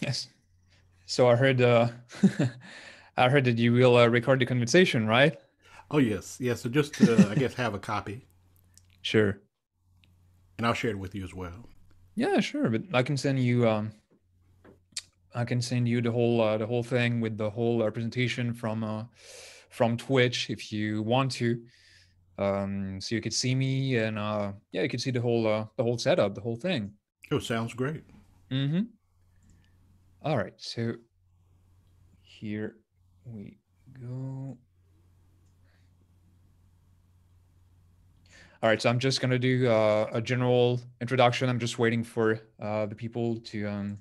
Yes. So I heard uh, I heard that you will uh, record the conversation, right? Oh yes, yes. Yeah, so just I guess have a copy. Sure. And I'll share it with you as well. Yeah, sure. But I can send you um, I can send you the whole uh, the whole thing with the whole uh, presentation from uh, from Twitch if you want to. Um, so you could see me and uh, yeah, you could see the whole uh, the whole setup, the whole thing. Oh, sounds great. Mm-hmm. All right, so here we go. All right, so I'm just going to do uh, a general introduction. I'm just waiting for uh, the people to um,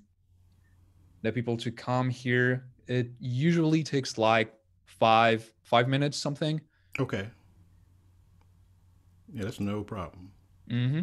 the people to come here. It usually takes like five five minutes something. Okay. Yeah, that's no problem. Mm-hmm.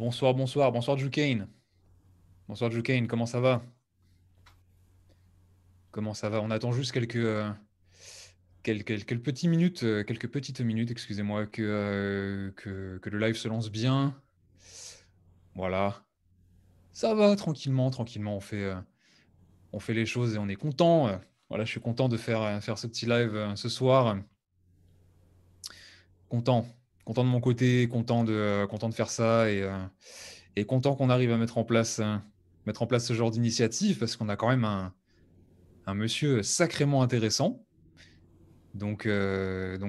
Bonsoir, bonsoir, bonsoir Jukane. Bonsoir Jukane, comment ça va Comment ça va On attend juste quelques, euh, quelques, petites minutes, euh, quelques petites minutes, excusez-moi, que, euh, que, que, le live se lance bien. Voilà. Ça va, tranquillement, tranquillement, on fait, on fait les choses et on est content. Voilà, je suis content de faire, faire ce petit live ce soir. Content content de mon côté, content de, euh, faire ça euh, et, content qu'on arrive à euh, mettre en place, ce genre d'initiative parce qu'on a quand même un, monsieur sacrément intéressant. Donc,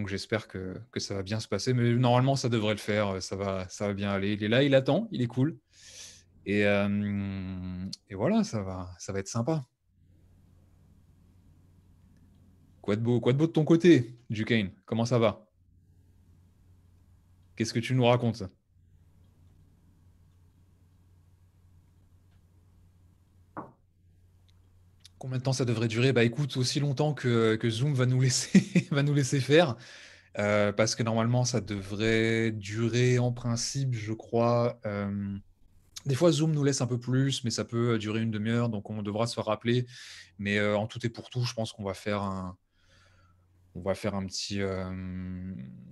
j'espère que, ça va bien se passer. Mais normalement, ça devrait le faire. Ça va, bien aller. Il est là, il attend, il est cool. Et, voilà, ça va, ça va être sympa. Quoi de beau, quoi de beau de ton côté, Duquesne Comment ça va Qu'est-ce que tu nous racontes Combien de temps ça devrait durer Bah écoute, aussi longtemps que, Zoom va nous laisser, va nous laisser faire. Euh, parce que normalement, ça devrait durer en principe, je crois. Euh, des fois, Zoom nous laisse un peu plus, mais ça peut durer une demi-heure, donc on devra se rappeler. Mais euh, en tout et pour tout, je pense qu'on va faire un, on va faire un petit,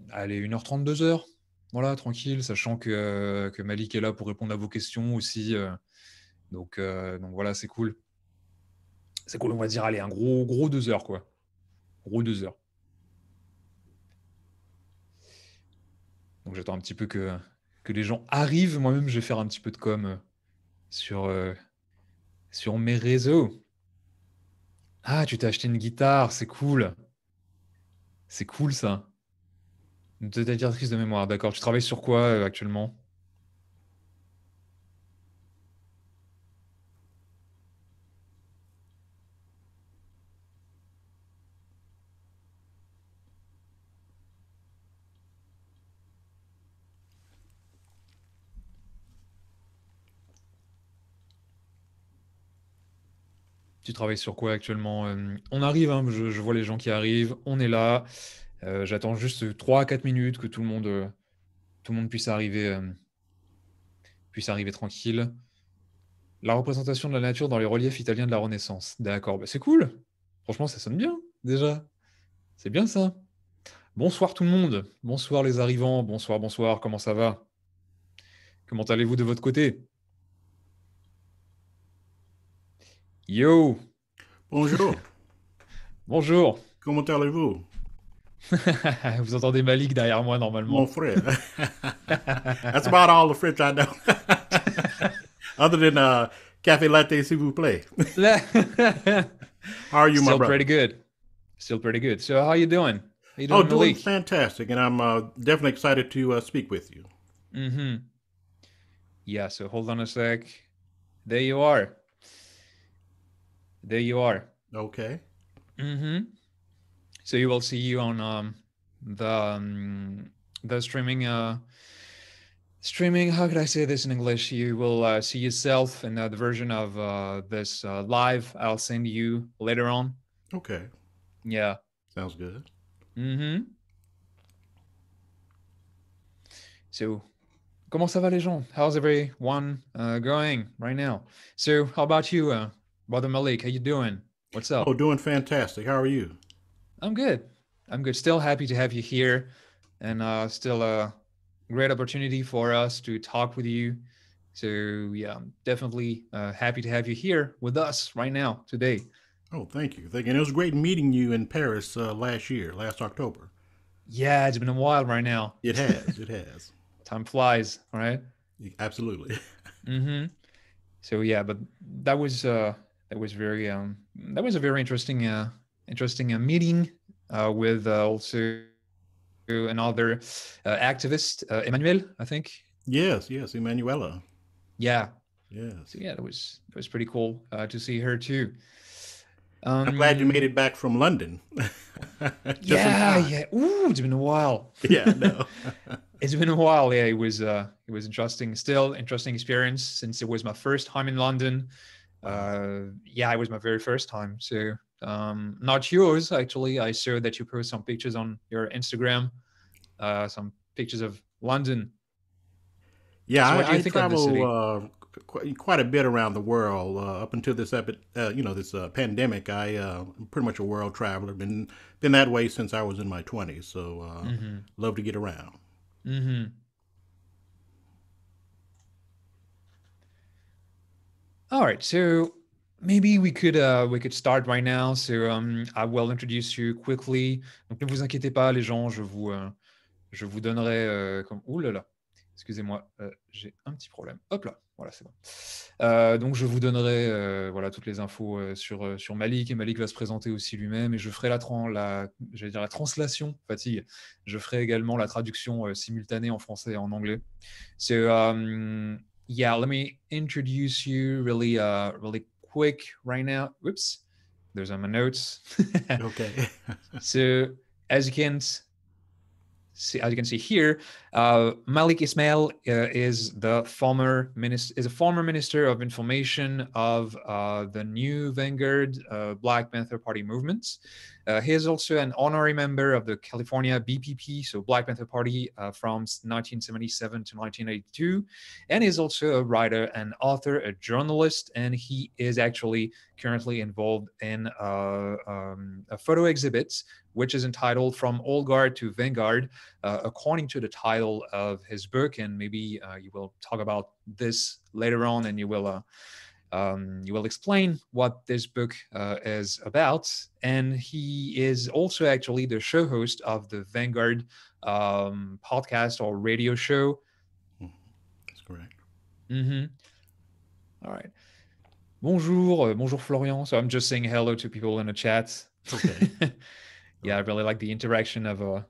allez, 1 h 32 h voilà, tranquille, sachant euh, que, Malik est là pour répondre à vos questions aussi. Euh. donc, euh, donc voilà, c'est cool. C'est cool, on va dire, allez, un gros, gros deux heures, quoi. Gros deux heures. Donc j'attends un petit peu que, que les gens arrivent. Moi-même, je vais faire un petit peu de com sur, sur mes réseaux. Ah, tu t'es acheté une guitare, c'est cool. C'est cool ça. De ta directrice de mémoire, d'accord. Tu travailles sur quoi euh, actuellement Tu travailles sur quoi actuellement euh, On arrive, hein, je, vois les gens qui arrivent, on est là. Euh, j'attends juste 3 à 4 minutes que tout le monde, euh, tout le monde puisse, arriver, euh, puisse arriver tranquille. La représentation de la nature dans les reliefs italiens de la Renaissance. D'accord, bah, c'est cool. Franchement, ça sonne bien déjà. C'est bien ça. Bonsoir tout le monde. Bonsoir les arrivants. Bonsoir, bonsoir. Comment ça va Comment allez-vous de votre côté Yo Bonjour Bonjour Comment allez-vous Vous entendez Malik derrière moi normalement. Mon frère. That's about all the French I know. Other than uh, café latte, s'il vous plaît. how are you, Still my brother? Still pretty good. Still pretty good. So, how are you doing? How you doing, oh, doing fantastic, and I'm uh, definitely excited to uh, speak with you. Mm-hmm. Yeah. So hold on a sec. There you are. There you are. Okay. Mm-hmm so you will see you on um, the um, the streaming uh, streaming how could i say this in english you will uh, see yourself in uh, the version of uh, this uh, live i'll send you later on okay yeah sounds good mm-hmm so comment ça va les gens how's everyone uh, going right now so how about you uh, brother malik how you doing what's up oh doing fantastic how are you I'm good. I'm good. Still happy to have you here, and uh, still a great opportunity for us to talk with you. So yeah, I'm definitely uh, happy to have you here with us right now today. Oh, thank you. Thank you. And it was great meeting you in Paris uh, last year, last October. Yeah, it's been a while right now. It has. It has. Time flies, right? Absolutely. mm-hmm. So yeah, but that was uh, that was very um, that was a very interesting uh, interesting uh, meeting uh, with uh, also another activist, Emmanuel, I think. Yes, yes, Emanuela. Yeah. Yes. So, yeah, that was it was pretty cool to see her too. Um, I'm glad you made it back from London. yeah, yeah. Ooh, it's been a while. yeah, no. it's been a while. Yeah, it was uh, it was interesting. Still interesting experience since it was my first time in London. Uh, yeah, it was my very first time. So um, not yours actually. I saw that you post some pictures on your Instagram, uh, some pictures of London. Yeah, so what I, do you I think travel of the city? Uh, quite a bit around the world. Uh, up until this epi- uh, you know this uh, pandemic, I am uh, pretty much a world traveler. Been been that way since I was in my twenties. So mm-hmm. love to get around. Mm-hmm. All right, so Maybe we could uh, we could start right now. So um, I will introduce you quickly. ne vous inquiétez pas, les gens, je vous euh, je vous donnerai euh, comme ouh là Excusez-moi, euh, j'ai un petit problème. Hop là, voilà, c'est bon. donc je vous donnerai voilà toutes les infos sur sur Malik et Malik va se présenter aussi lui-même et je ferai la tran la j'allais dire la translation fatigue. Je ferai également la traduction simultanée en français et en anglais. So um, yeah, let me introduce you really uh, really quick right now. Whoops, those are my notes. okay. so as you can see, as you can see here, uh, Malik Ismail uh, is the former minister is a former minister of information of uh, the New Vanguard uh, Black Panther Party movements. Uh, he is also an honorary member of the California BPP, so Black Panther Party uh, from 1977 to 1982, and is also a writer, an author, a journalist, and he is actually currently involved in um, photo exhibit, which is entitled "From Old Guard to Vanguard," according to the title title of his book, and maybe uh, you will talk about this later on, and you will uh, um, you will explain what this book uh, is about. And he is also actually the show host of the Vanguard um, podcast or radio show. Hmm. That's correct. Mm-hmm. All right. Bonjour, euh, bonjour Florian. So I'm just saying hello to people in the chat. Okay. yeah, I really like the interaction of a uh,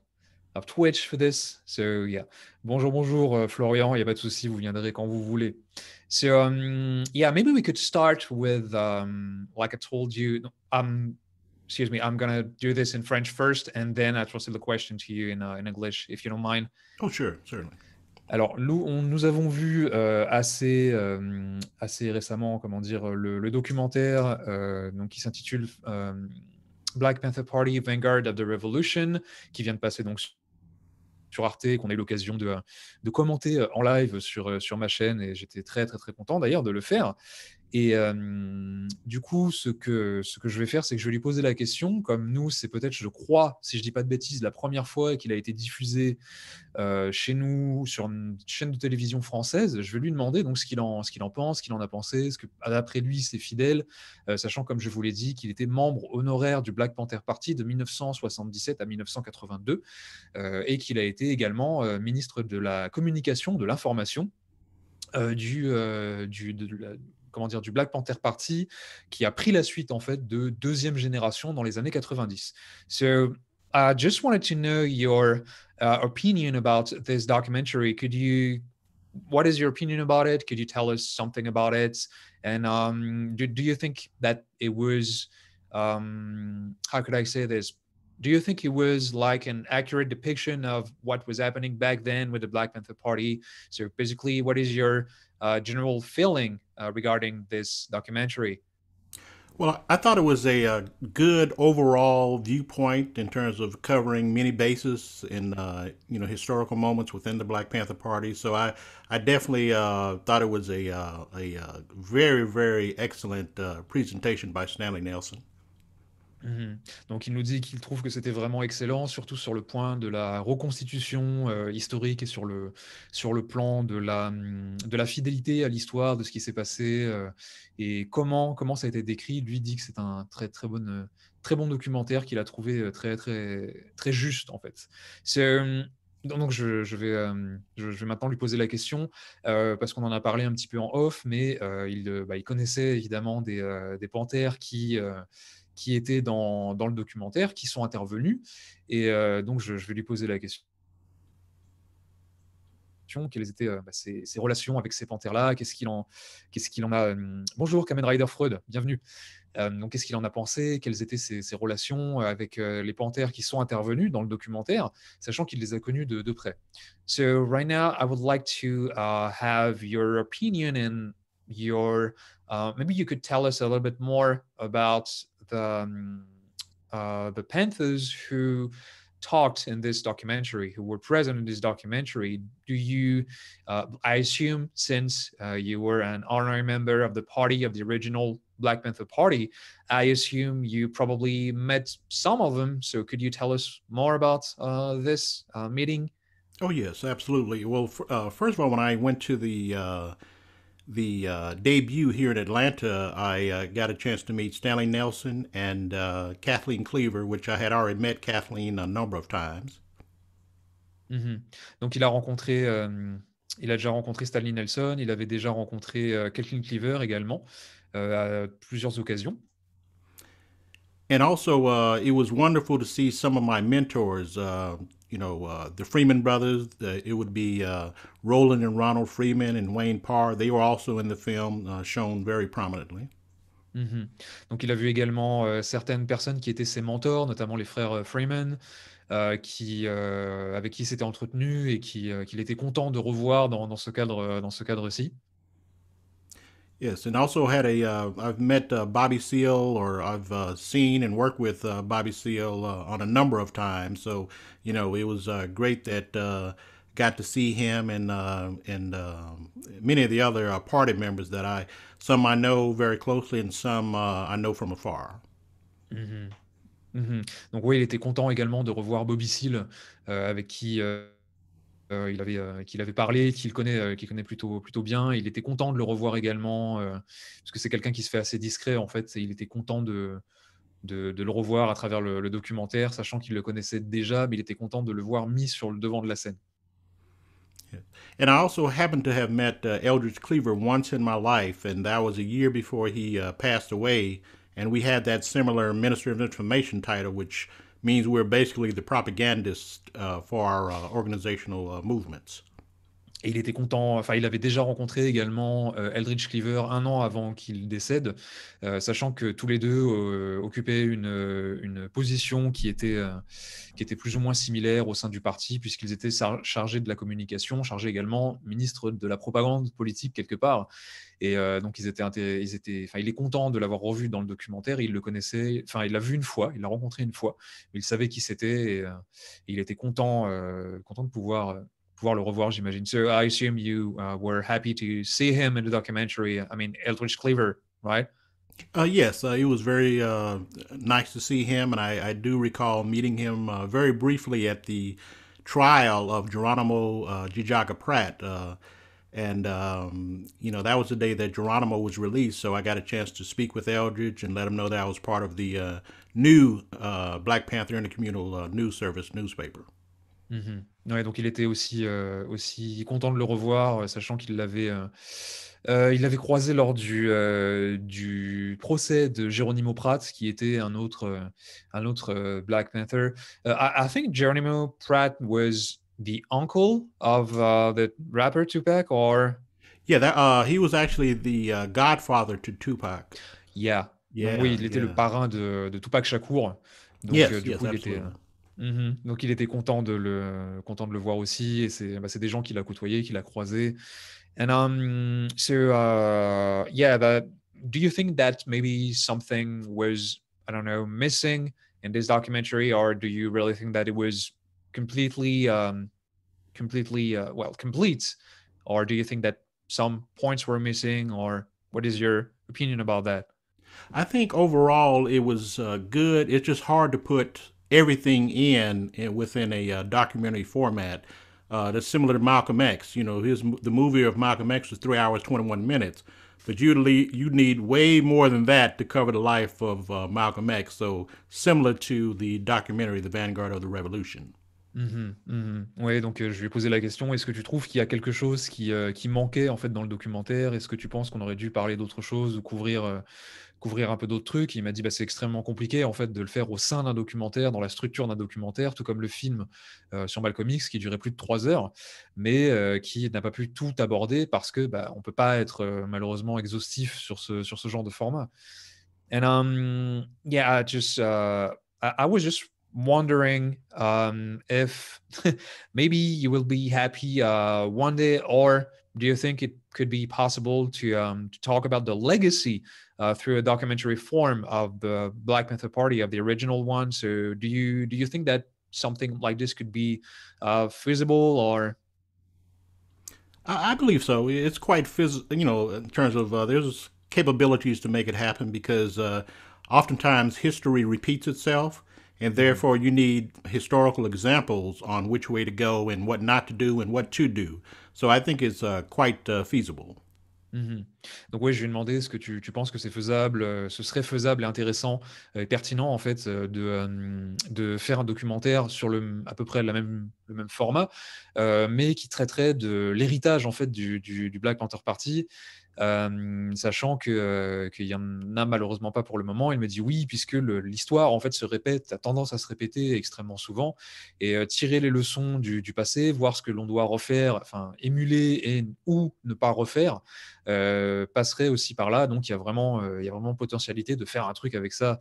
Twitch for this. So yeah, bonjour, bonjour, euh, Florian. Il y a pas de souci, vous viendrez quand vous voulez. So um, yeah, maybe we could start with um, like I told you. Um, excuse me, I'm gonna do this in French first, and then I'll translate the question to you in, uh, in English, if you don't mind. Oh sure, certainly. Alors, nous, on, nous avons vu euh, assez, euh, assez récemment, comment dire, le, documentaire euh, donc, qui s'intitule Black Panther Party, Vanguard of the Revolution, qui vient de passer donc sur Arte, qu'on ait l'occasion de, euh, de, commenter euh, en live sur, euh, sur ma chaîne, et j'étais très, très, très content d'ailleurs de le faire. Et du coup, ce que, ce que je vais faire, c'est que je vais lui poser la question. Comme nous, c'est peut-être, je crois, si je dis pas de bêtises, la première fois qu'il a été diffusé chez nous sur une chaîne de télévision française. Je vais lui demander donc ce qu'il en, ce qu'il en pense, ce qu'il en a pensé, ce que ah, d'après lui c'est fidèle, sachant comme je vous l'ai dit qu'il était membre honoraire du Black Panther Party de 1977 à 1982 et qu'il a été également ministre de la communication, de l'information. du, du comment dire, du Black Panther Party qui a pris la suite en fait de deuxième génération dans les années 90. So I just wanted to know your uh, opinion about this documentary. Could you, what is your opinion about it? Could you tell us something about it? And um, do, do you think that it was, um, how could I say this? Do you think it was like an accurate depiction of what was happening back then with the Black Panther Party? So basically, what is your uh, general feeling uh, regarding this documentary? Well, I thought it was a, a, uh, good overall viewpoint in terms of covering many bases and uh, you know historical moments within the Black Panther Party. So I I definitely uh, thought it was a uh, a, a uh, very very excellent uh, presentation by Stanley Nelson. Mhm. Donc il nous dit qu'il trouve que c'était vraiment excellent, surtout sur le point de la reconstitution euh, historique et sur le, sur le plan de la, mm, de la fidélité à l'histoire, de ce qui s'est passé euh, et comment, comment ça a été décrit. Lui dit que c'est un très très bon, très bon documentaire qu'il a trouvé euh, très très très juste en fait. donc je, vais, je, maintenant lui poser la question, parce qu'on en a parlé un petit peu en off, mais il, bah, il, connaissait évidemment des, des panthères qui, qui étaient dans, dans, le documentaire, qui sont intervenus. Et euh, donc, je, vais lui poser la question quelles étaient ses, euh, bah, relations avec ces panthères-là, qu'est-ce qu'il en, qu'est-ce en a. Euh, Bonjour, Kamen Rider Freud, bienvenue. donc, qu'est-ce qu'il en a pensé Quelles étaient ses, relations avec les panthères qui sont intervenus dans le documentaire, sachant qu'il les a connus de, de, près So, right now, I would like to uh, have your opinion and your. Uh, maybe you could tell us a little bit more about the, um, uh, the Panthers who talked in this documentary, who were present in this documentary, do you, uh, I assume, since uh, you were an honorary member of the party, of the original Black Panther Party, I assume you probably met some of them. So could you tell us more about uh, this uh, meeting? Oh, yes, absolutely. Well, uh, first of all, when I went to the the uh, debut here in Atlanta, I uh, got a chance to meet Stanley Nelson and uh, Kathleen Cleaver, which I had already met Kathleen a number of times. Mm-hmm. Donc il a rencontré, euh, il a déjà rencontré Stanley Nelson, il avait déjà rencontré euh, Kathleen Cleaver également euh, à plusieurs occasions. And also, uh, it was wonderful to see some of my mentors, uh, you know, uh, the Freeman brothers. Uh, it would be uh, Roland and Ronald Freeman and Wayne Parr. They were also in the film, uh, shown very prominently. Mm -hmm. Donc, il a vu également euh, certaines personnes qui étaient ses mentors, notamment les frères euh, Freeman, euh, qui, avec qui il s'était entretenu et qu'il qu était content de revoir dans, dans ce cadre, dans ce cadre-ci. Yes, and also had a. have uh, met uh, Bobby Seal, or I've uh, seen and worked with uh, Bobby Seal uh, on a number of times. So you know, it was great that got to see him and and um, many of the other party members that I some I know very closely and some I know from afar. Mm-hmm. Mm-hmm. Donc oui, il était content également de revoir Bobby Seal, euh, avec qui euh, Euh, il avait, euh, qu'il avait parlé, qu'il connaît, euh, qu'il connaît plutôt, plutôt bien. Il était content de le revoir également, parce que c'est quelqu'un qui se fait assez discret en fait. Et il était content de, de, de le revoir à travers le, le, documentaire, sachant qu'il le connaissait déjà, mais il était content de le voir mis sur le devant de la scène. And I also happened to have met uh, Eldridge Cleaver once in my life, and that was a year before he uh, passed away. And we had that similar Minister of Information title, which means we're basically the propagandists uh, for our uh, organizational uh, movements. il était content, enfin il avait déjà rencontré également euh, Eldridge Cleaver un an avant qu'il décède, euh, sachant que tous les deux euh, occupaient une, position qui était, qui était plus ou moins similaire au sein du parti, puisqu'ils étaient chargés de la communication, chargés également ministre de la propagande politique quelque part. Et donc ils étaient, ils étaient, enfin il est content de l'avoir revu dans le documentaire, il le connaissait, enfin il l'a vu une fois, il l'a rencontré une fois, il savait qui c'était et, il était content, content de pouvoir pouvoir le revoir, j'imagine. So I assume you uh, were happy to see him in the documentary. I mean, Eldridge Cleaver, right? Uh, yes, uh, it was very uh, nice to see him, and I, I do recall meeting him uh, very briefly at the trial of Geronimo uh, Pratt. Uh, and, um, you know, that was the day that Geronimo was released, so I got a chance to speak with Eldridge and let him know that I was part of the new Black Panther Intercommunal News Service newspaper. Mm-hmm. Ouais, donc il était aussi, euh, aussi content de le revoir, euh, sachant qu'il l'avait euh, euh, il l'avait croisé lors du, du procès de Geronimo Pratt, qui était un autre, un autre Black Panther. Uh, I, I, think Geronimo Pratt was the uncle of uh, the rapper Tupac, or yeah, that, uh, he was actually the uh, godfather to Tupac. Yeah. yeah oui, il était le parrain de, de Tupac Shakur. Donc yes, du coup, il était Mmh. Donc il était content de le, content de le voir aussi. Et c'est bah, des gens qu'il a côtoyé, qu'il a croisé. And um, so uh, yeah, do you think that maybe something was I don't know missing in this documentary, or do you really think that it was completely um, completely uh, well complete, or do you think that some points were missing, or what is your opinion about that? I think overall it was uh, good. It's just hard to put everything in, within a uh, documentary format. Uh, that's similar to Malcolm X. You know, his the movie of Malcolm X was three hours twenty minutes, but you you need way more than that to cover the life of uh, Malcolm X. So similar to the documentary The Vanguard of the Revolution. Mm-hmm, mm-hmm. Oui, donc euh, je lui ai posé la question, est-ce que tu trouves qu'il y a quelque chose qui, euh, qui, manquait en fait dans le documentaire Est-ce que tu penses qu'on aurait dû parler d'autre chose ou couvrir euh, couvrir un peu d'autres trucs. Il m'a dit bah, c'est extrêmement compliqué en fait de le faire au sein d'un documentaire, dans la structure d'un documentaire, tout comme le film euh, sur Malcolm X qui durait plus de trois heures, mais euh, qui n'a pas pu tout aborder parce que bah, on peut pas être euh, malheureusement exhaustif sur ce sur ce genre de format. And um, yeah, just uh, I, I was just wondering um, if maybe you will be happy uh, one day, or do you think it could be possible to, um, to talk about the legacy uh, through a documentary form of the Black Panther Party of the original one. So, do you do you think that something like this could be uh, feasible or? I believe so. It's quite phys- you know in terms of uh, there's capabilities to make it happen because uh, oftentimes history repeats itself. And mm-hmm. therefore, you need historical examples on which way to go and what not to do and what to do. So I think it's c'est uh, quite uh, faisable. Mm-hmm. Donc oui, je vais demander demandé ce que tu, tu penses que c'est faisable, euh, ce serait faisable et intéressant et pertinent en fait euh, de, euh, de, faire un documentaire sur le, à peu près la même, le même format, mais qui traiterait de l'héritage en fait du, du, du, Black Panther Party sachant qu'il y n'y en a malheureusement pas pour le moment. Il me dit oui, puisque l'histoire en fait se répète, a tendance à se répéter extrêmement souvent, et tirer les leçons du, passé, voir ce que l'on doit refaire, enfin émuler et ou ne pas refaire, passerait aussi par là. Donc il y a vraiment, il y a vraiment potentialité de faire un truc avec ça.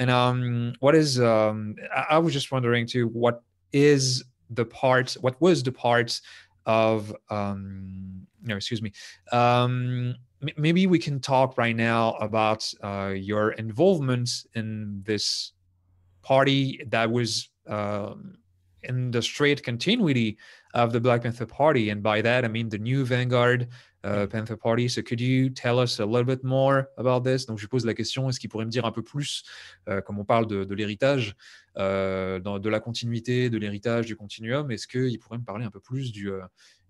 And um, what is um, I, was just wondering too, what is the part, what was the part of um, no, excuse me. Um, maybe we can talk right now about uh, your involvement in this party that was um, in the straight continuity of the Black Panther Party, and by that I mean the new Vanguard. Uh, Panther Party. So could you tell us a little bit more about this? Donc, je pose la question, est-ce qu'il pourrait me dire un peu plus, euh, comme on parle de, l'héritage, euh, de la continuité, de l'héritage, du continuum, est-ce qu'il pourrait me parler un peu plus du, euh,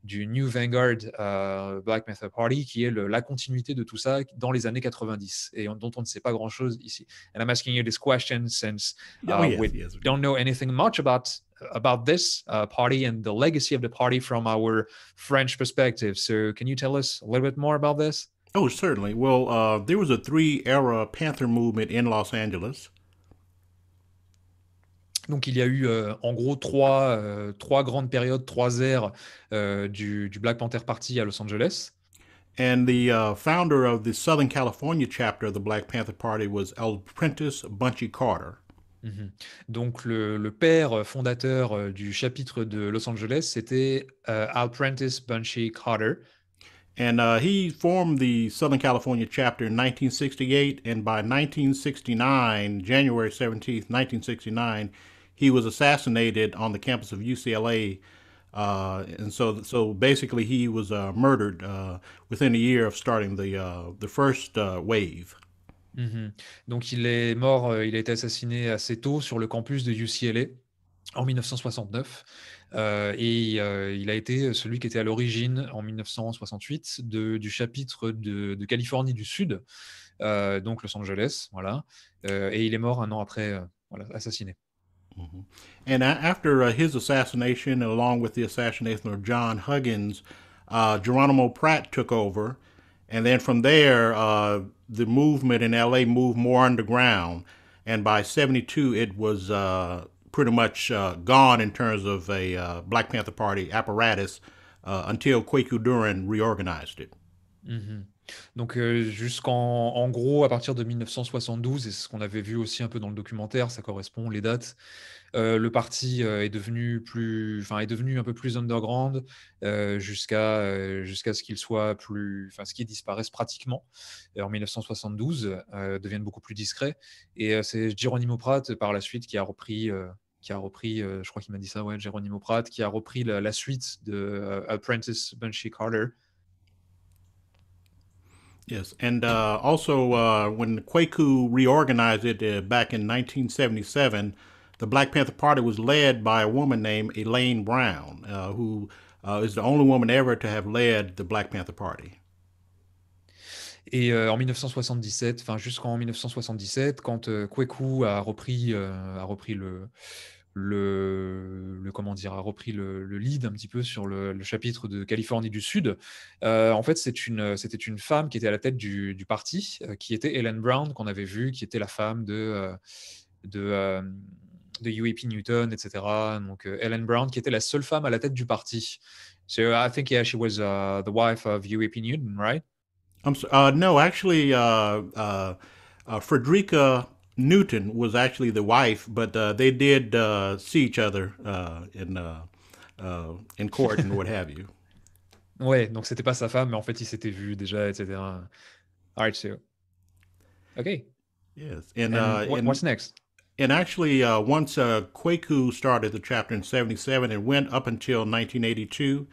du New Vanguard euh, Black Panther Party, qui est le, la continuité de tout ça dans les années 90 et on, dont on ne sait pas grand-chose ici. And I'm asking you this question since uh, oh, yes, we yes. don't know anything much about about this uh, party and the legacy of the party from our French perspective. So can you tell us a little bit more about this? Oh, certainly. Well, uh, there was a three-era Panther movement in Los Angeles. Donc il y a eu euh, en gros euh, trois, grandes périodes, trois ères euh, du, Black Panther Party à Los Angeles. And the fondateur uh, founder of the Southern California chapter of the Black Panther Party was Al Prentice Bunchy Carter. Mhm. Donc le, père fondateur du chapitre de Los Angeles, c'était Al Prentice Bunchy Carter. And uh, he formed the Southern California chapter in 1968, and by 1969, January 17, 1969, he was assassinated on the campus of UCLA. Uh, and so, so basically, he was uh, murdered uh, within a year uh, uh, mm-hmm. Donc, il est mort, euh, il a été assassiné assez tôt sur le campus de UCLA en 1969. Euh, et euh, il a été celui qui était à l'origine, en 1968, du chapitre de, Californie du Sud, donc Los Angeles, voilà. et il est mort un an après, voilà, assassiné. Mm-hmm. And after uh, his assassination, along with the assassination of John Huggins, uh, Geronimo Pratt took over. And then from there, uh, the movement in LA moved more underground. And by 72, it was uh, pretty much uh, gone in terms of a uh, Black Panther Party apparatus until Kwaku Duran reorganized it. Mm-hmm. Donc euh, jusqu'en gros à partir de 1972, et ce qu'on avait vu aussi un peu dans le documentaire, ça correspond les dates. Euh, le parti euh, est devenu plus, est devenu un peu plus underground jusqu'à jusqu'à ce qu'il soit plus, enfin ce qui disparaisse pratiquement en 1972, devienne beaucoup plus discret. Et c'est Jérôme Pratt par la suite qui a repris qui a repris, je crois qu'il m'a dit ça, ouais, qui a repris la, suite de Apprentice Banshee Carter, Yes, and uh, also uh, when Kwaku reorganized it uh, back in 1977, the Black Panther Party was led by a woman named Elaine Brown, uh, who uh, is the only woman ever to have led the Black Panther Party. Et euh, en 1977, enfin jusqu'en 1977, quand euh, Kwaku a repris, euh, a repris le, le, le, comment dire a repris le, lead un petit peu sur le, chapitre de Californie du Sud. Euh, en fait, c'est une c'était une femme qui était à la tête du, parti, euh, qui était Ellen Brown qu'on avait vu, qui était la femme de euh, de, de UAP Newton, etc. Donc Ellen Brown, qui était la seule femme à la tête du parti. So I think yeah, she was uh, the wife of UAP Newton, right? Uh, no, actually, uh, Frederica Newton was actually the wife, but uh, they did uh, see each other uh, in uh, uh, in court and what have you. Ouais, donc c'était pas sa femme, mais en fait ils s'étaient vus déjà, etc. All right, so okay. Yes, and, and, uh, what, and what's next? And actually, once Kwaku started the chapter in '77, it went up until 1982,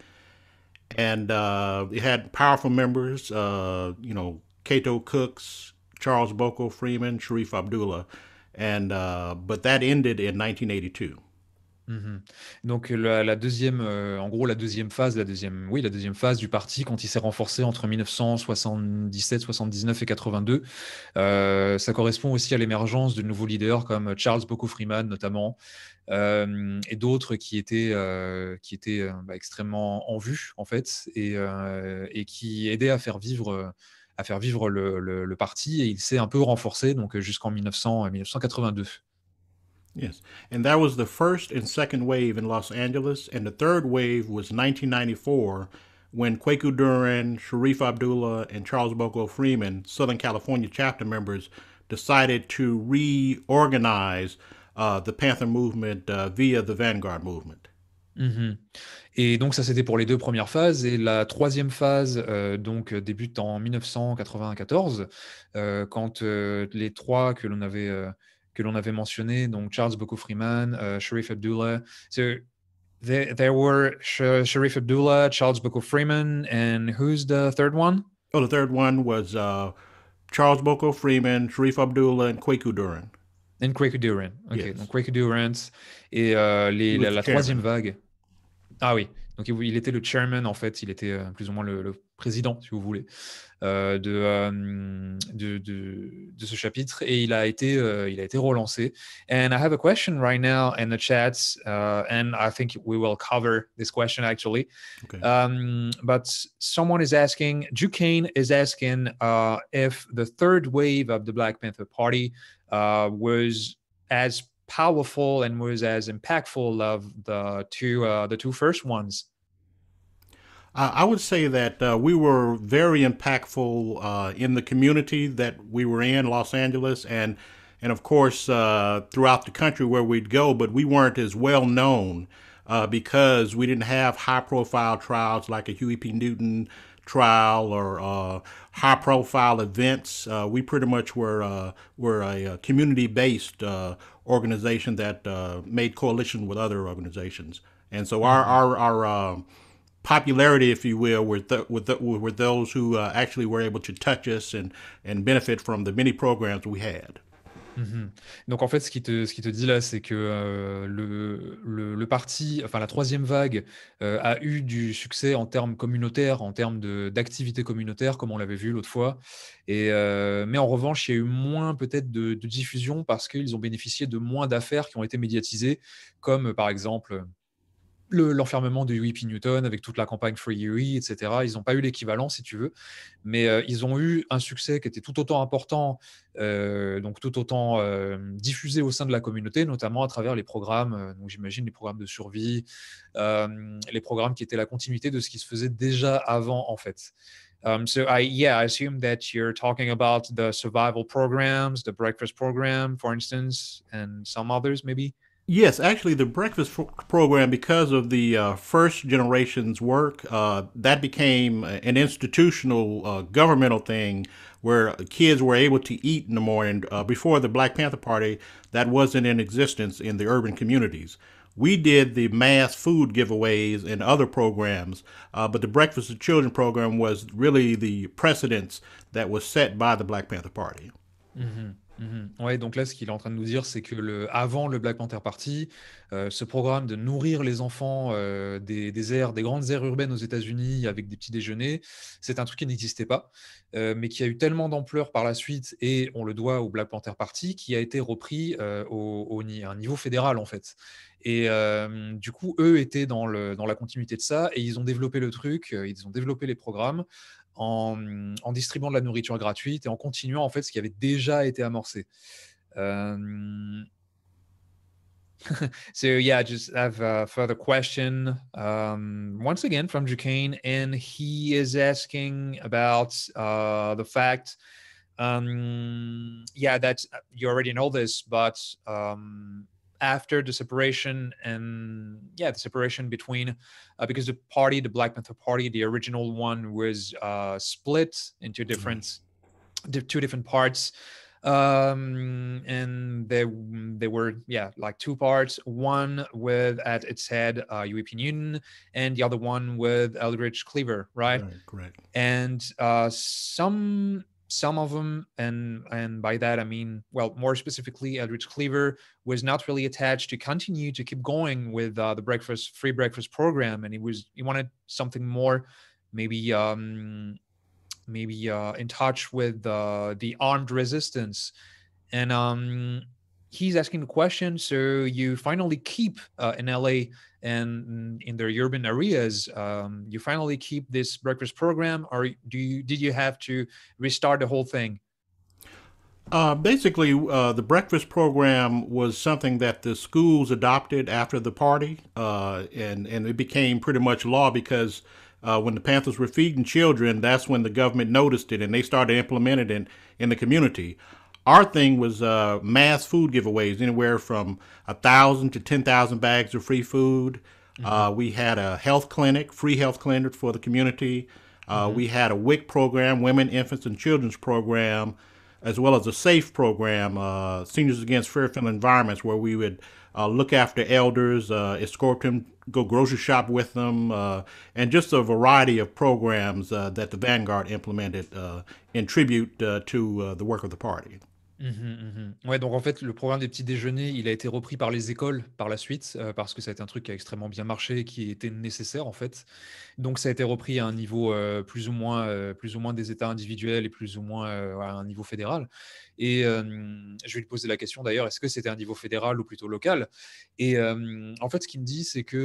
and it had powerful members. you know, Cato Cooks, Charles Boko Freeman, Sharif Abdullah. And, ça uh, but that ended 1982. Mm-hmm. Donc la, deuxième, euh, en gros la deuxième phase, la deuxième, oui la deuxième phase du parti quand il s'est renforcé entre 1977, 79 et 82, euh, ça correspond aussi à l'émergence de nouveaux leaders comme Charles Boko Freeman notamment euh, et d'autres qui étaient qui étaient bah, extrêmement en vue en fait et, et qui aidaient à faire vivre à faire vivre le, parti et il s'est un peu renforcé euh, jusqu'en 1982. Euh, yes, and that was the first and second wave in Los Angeles, and the third wave was 1994 when Kwaku Duran, Sharif Abdullah, and Charles Boko Freeman, Southern California chapter members, decided to reorganize uh, the Panther movement uh, via the Vanguard movement. Mhm. Et donc ça c'était pour les deux premières phases et la troisième phase euh, donc euh, débute en 1994 euh, quand euh, les trois que l'on avait euh, que l'on avait mentionné donc Charles Boko Freeman, Sharif Abdullah, so there, there were Sh Sharif Abdullah, Charles Boko Freeman and who's the third one? Oh the third one was uh, Charles Boko Freeman, Sharif Abdullah and Kwaku Duran. And Kwaku Duran. OK, donc Kwaku Duran et les, la troisième vague. Ah oui, donc il était le chairman en fait, il était euh, plus ou moins le, président, si vous voulez, euh, euh, de, ce chapitre et il a été relancé. And I have a question right now in the chat, uh, and I think we will cover this question actually. Um, but someone is asking, Duquesne is asking uh, if the third wave of the Black Panther Party uh, was as powerful and was as impactful of the two uh, the two first ones? I would say that uh, we were very impactful uh, in the community that we were in, Los Angeles, and and of course uh, throughout the country where we'd go. But we weren't as well known uh, because we didn't have high profile trials like a Huey P. Newton trial or uh, high profile events. Uh, we pretty much were, uh, were a, uh, community based uh, organization that uh, made coalition with other organizations. And so our, mm-hmm. our, our um, popularity, if you will, were, th- were, were those who actually were able to touch us and, and benefit from the many programs we had. Mhm. Donc en fait, ce qui te, ce qui te dit là, c'est que euh, le, le, parti, enfin la troisième vague, euh, a eu du succès en termes communautaires, en termes d'activité communautaire, comme on l'avait vu l'autre fois. Et, euh, mais en revanche, il y a eu moins peut-être de, diffusion parce qu'ils ont bénéficié de moins d'affaires qui ont été médiatisées, comme par exemple l'enfermement de Huey Newton avec toute la campagne Free Huey, etc. Ils n'ont pas eu l'équivalent, si tu veux, mais euh, ils ont eu un succès qui était tout autant important, euh, donc tout autant euh, diffusé au sein de la communauté, notamment à travers les programmes, donc j'imagine les programmes de survie, les programmes qui étaient la continuité de ce qui se faisait déjà avant, en fait. Um, so I, yeah, I assume that you're talking about the survival programs, the breakfast program, for instance, and some others maybe. Yes, actually, the breakfast program, because of the uh, first generation's work, uh, that became an institutional uh, governmental thing where kids were able to eat in the morning. Uh, before the Black Panther Party, that wasn't in existence in the urban communities. We did the mass food giveaways and other programs, uh, but the Breakfast of Children program was really the precedence that was set by the Black Panther Party. Mm-hmm. Oui, mm-hmm. Ouais, donc là, ce qu'il est en train de nous dire, c'est que le, avant le Black Panther Party, euh, ce programme de nourrir les enfants euh, des, grandes aires urbaines aux États-Unis avec des petits déjeuners, c'est un truc qui n'existait pas, euh, mais qui a eu tellement d'ampleur par la suite, et on le doit au Black Panther Party, qui a été repris au, à un niveau fédéral, en fait. Et du coup, eux étaient dans, le, dans, la continuité de ça et ils ont développé le truc, ils ont développé les programmes Mmh, en, distribuant de la nourriture gratuite et en continuant en fait ce qui avait déjà été amorcé. Um, so yeah, just have a uh, further question um, once again from Duquesne, and he is asking about uh, the fact, um, yeah, that uh, you already know this, but um, after the separation and yeah the separation between uh, because the party the black panther party the original one was uh, split into different mm. two different parts um, and they they were yeah like two parts one with at its head uh, European Union and the other one with Eldridge Cleaver right right, right. and uh, some some of them and and by that i mean well more specifically eldridge cleaver was not really attached to continue to keep going with uh, the breakfast free breakfast program and he was he wanted something more maybe um maybe uh, in touch with uh, the armed resistance and um he's asking a question. So you finally keep uh, in LA and in their urban areas, um, you finally keep this breakfast program, or do you did you have to restart the whole thing? Uh, basically, uh, the breakfast program was something that the schools adopted after the party, uh, and and it became pretty much law because. Uh, when the Panthers were feeding children, that's when the government noticed it and they started implementing it in, in the community. Our thing was uh, mass food giveaways, anywhere from a thousand to ten thousand bags of free food. Uh, mm-hmm. Uh, we had a health clinic, free health clinic for the community. Uh, mm-hmm. We had a WIC program, Women, Infants, and Children's program, as well as a SAFE program, uh, Seniors Against Fearful Environments, where we would uh, look after elders, uh, escort them, go grocery shop with them, and just a variety of programs that the Vanguard implemented in tribute to the work of the party. Mmh mmh ouais, donc en fait, le programme des petits déjeuners, il a été repris par les écoles par la suite, euh, parce que ça a été un truc qui a extrêmement bien marché, qui était nécessaire en fait. Donc ça a été repris à un niveau euh, plus, ou moins, euh, plus ou moins des États individuels et plus ou moins à un niveau fédéral. Et je vais lui poser la question d'ailleurs, est-ce que c'était un niveau fédéral ou plutôt local Et en fait, ce qu'il me dit, c'est que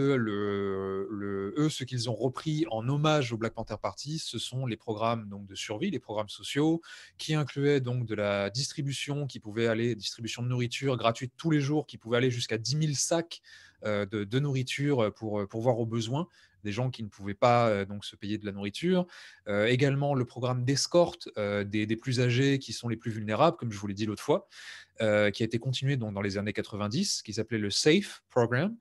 eux, ce qu'ils ont repris en hommage au Black Panther Party, ce sont les programmes de survie, les programmes sociaux, qui incluaient donc de la distribution qui pouvait aller, distribution de nourriture gratuite tous les jours, qui pouvait aller jusqu'à 10 000 sacs de, nourriture pour voir aux besoins, des gens qui ne pouvaient pas euh, donc se payer de la nourriture. Euh, également le programme d'escorte euh, des, plus âgés qui sont les plus vulnérables, comme je vous l'ai dit l'autre fois, qui a été continué donc, dans les années 90, qui s'appelait le SAFE Programme,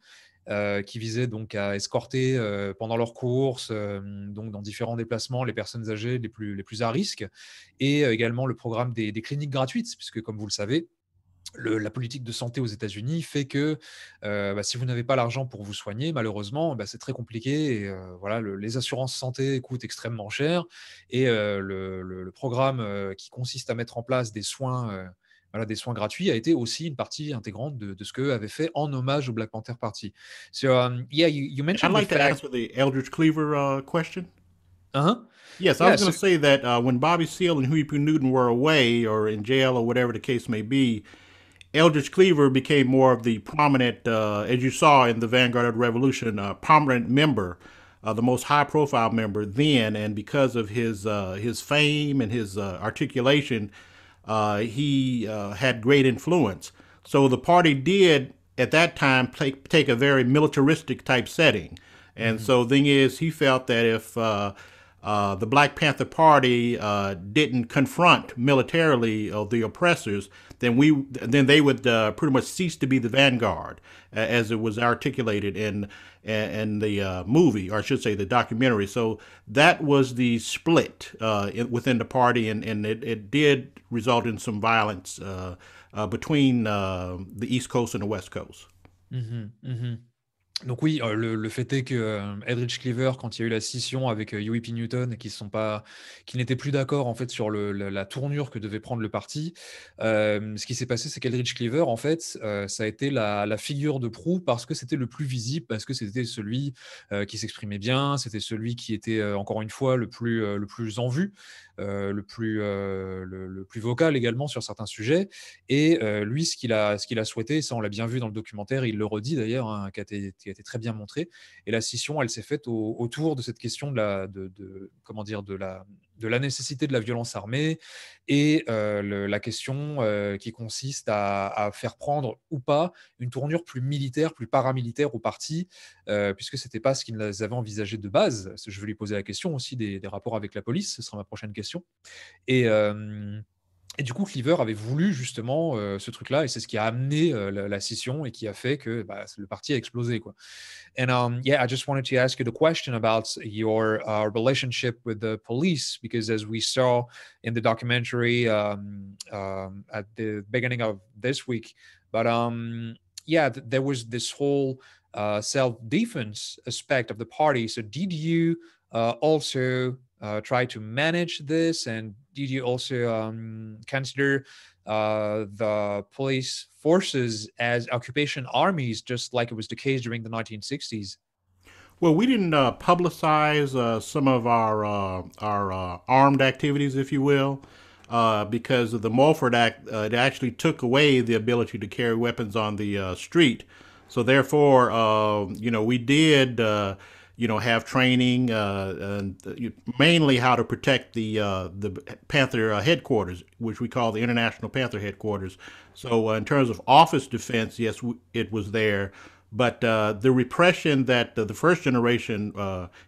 qui visait donc à escorter pendant leurs courses, donc dans différents déplacements, les personnes âgées les plus, les plus à risque, et également le programme des, cliniques gratuites, puisque comme vous le savez, la politique de santé aux États-Unis fait que euh, bah, si vous n'avez pas l'argent pour vous soigner, malheureusement, bah, c'est très compliqué. Euh, voilà, les assurances santé coûtent extrêmement cher. Et euh, le, programme qui consiste à mettre en place des soins, des soins gratuits a été aussi une partie intégrante de, ce que avait fait en hommage au Black Panther Party. So, um, yeah, you, la mentioned. I'd like to answer the Eldridge Cleaver uh, question. Uh-huh. Yes, I was going to say that uh, when Bobby Seale and Huey P. Newton were away or in jail or whatever the case may be, Eldridge Cleaver became more of the prominent, uh, as you saw in the Vanguard of the Revolution, uh, prominent member, uh, the most high-profile member then, and because of his uh, his fame and his uh, articulation, uh, he had great influence. So the party did at that time take take a very militaristic type setting, and mm -hmm. so thing is, he felt that if uh, the Black Panther Party uh, didn't confront militarily uh, the oppressors, then we then they would uh, pretty much cease to be the vanguard, as it was articulated in in the uh, movie, or I should say, the documentary. So that was the split within the party, and and it, it did result in some violence between the East Coast and the West Coast. Mm-hmm, mm-hmm. donc oui, euh, le, fait est que Edrich euh, Cleaver, quand il y a eu la scission avec UEP euh, Newton, qui sont pas, qui n'étaient plus d'accord en fait sur la, tournure que devait prendre le parti, ce qui s'est passé, c'est qu'Edrich Cleaver, en fait, ça a été la, figure de proue parce que c'était le plus visible, parce que c'était celui qui s'exprimait bien, c'était celui qui était encore une fois le plus, le plus en vue, le plus, le, plus vocal également sur certains sujets. Et lui, ce qu'il a, ce qu'il a souhaité, ça on l'a bien vu dans le documentaire, il le redit d'ailleurs, hein, été été très bien montré. Et la scission, elle s'est faite autour de cette question de la, de, comment dire, de la, de la nécessité de la violence armée et euh, la question euh, qui consiste à, faire prendre ou pas une tournure plus militaire, plus paramilitaire au parti, euh, puisque c'était pas ce qu'ils avaient envisagé de base. Je vais lui poser la question aussi des, des rapports avec la police, ce sera ma prochaine question. Et Et du coup, Cleaver avait voulu justement euh, ce truc-là, et c'est ce qui a amené euh, la, la, scission et qui a fait que bah, le parti a explosé. Quoi. And um, yeah, I just wanted to ask you the question about your uh, relationship with the police, because as we saw in the documentary um, um, at the beginning of this week, but um, yeah, th there was this whole uh, self-defense aspect of the party. So did you uh, also uh, try to manage this? And did you also um, consider uh, the police forces as occupation armies, just like it was the case during the 1960s? Well, we didn't uh, publicize uh, some of our uh, our uh, armed activities, if you will, uh, because of the Mulford Act. it actually took away the ability to carry weapons on the street. So, therefore, you know, we did you know, have training, uh, and mainly how to protect the uh, the Panther uh, headquarters, which we call the International Panther headquarters. So, in terms of office defense, yes, it was there, but the repression that the, first generation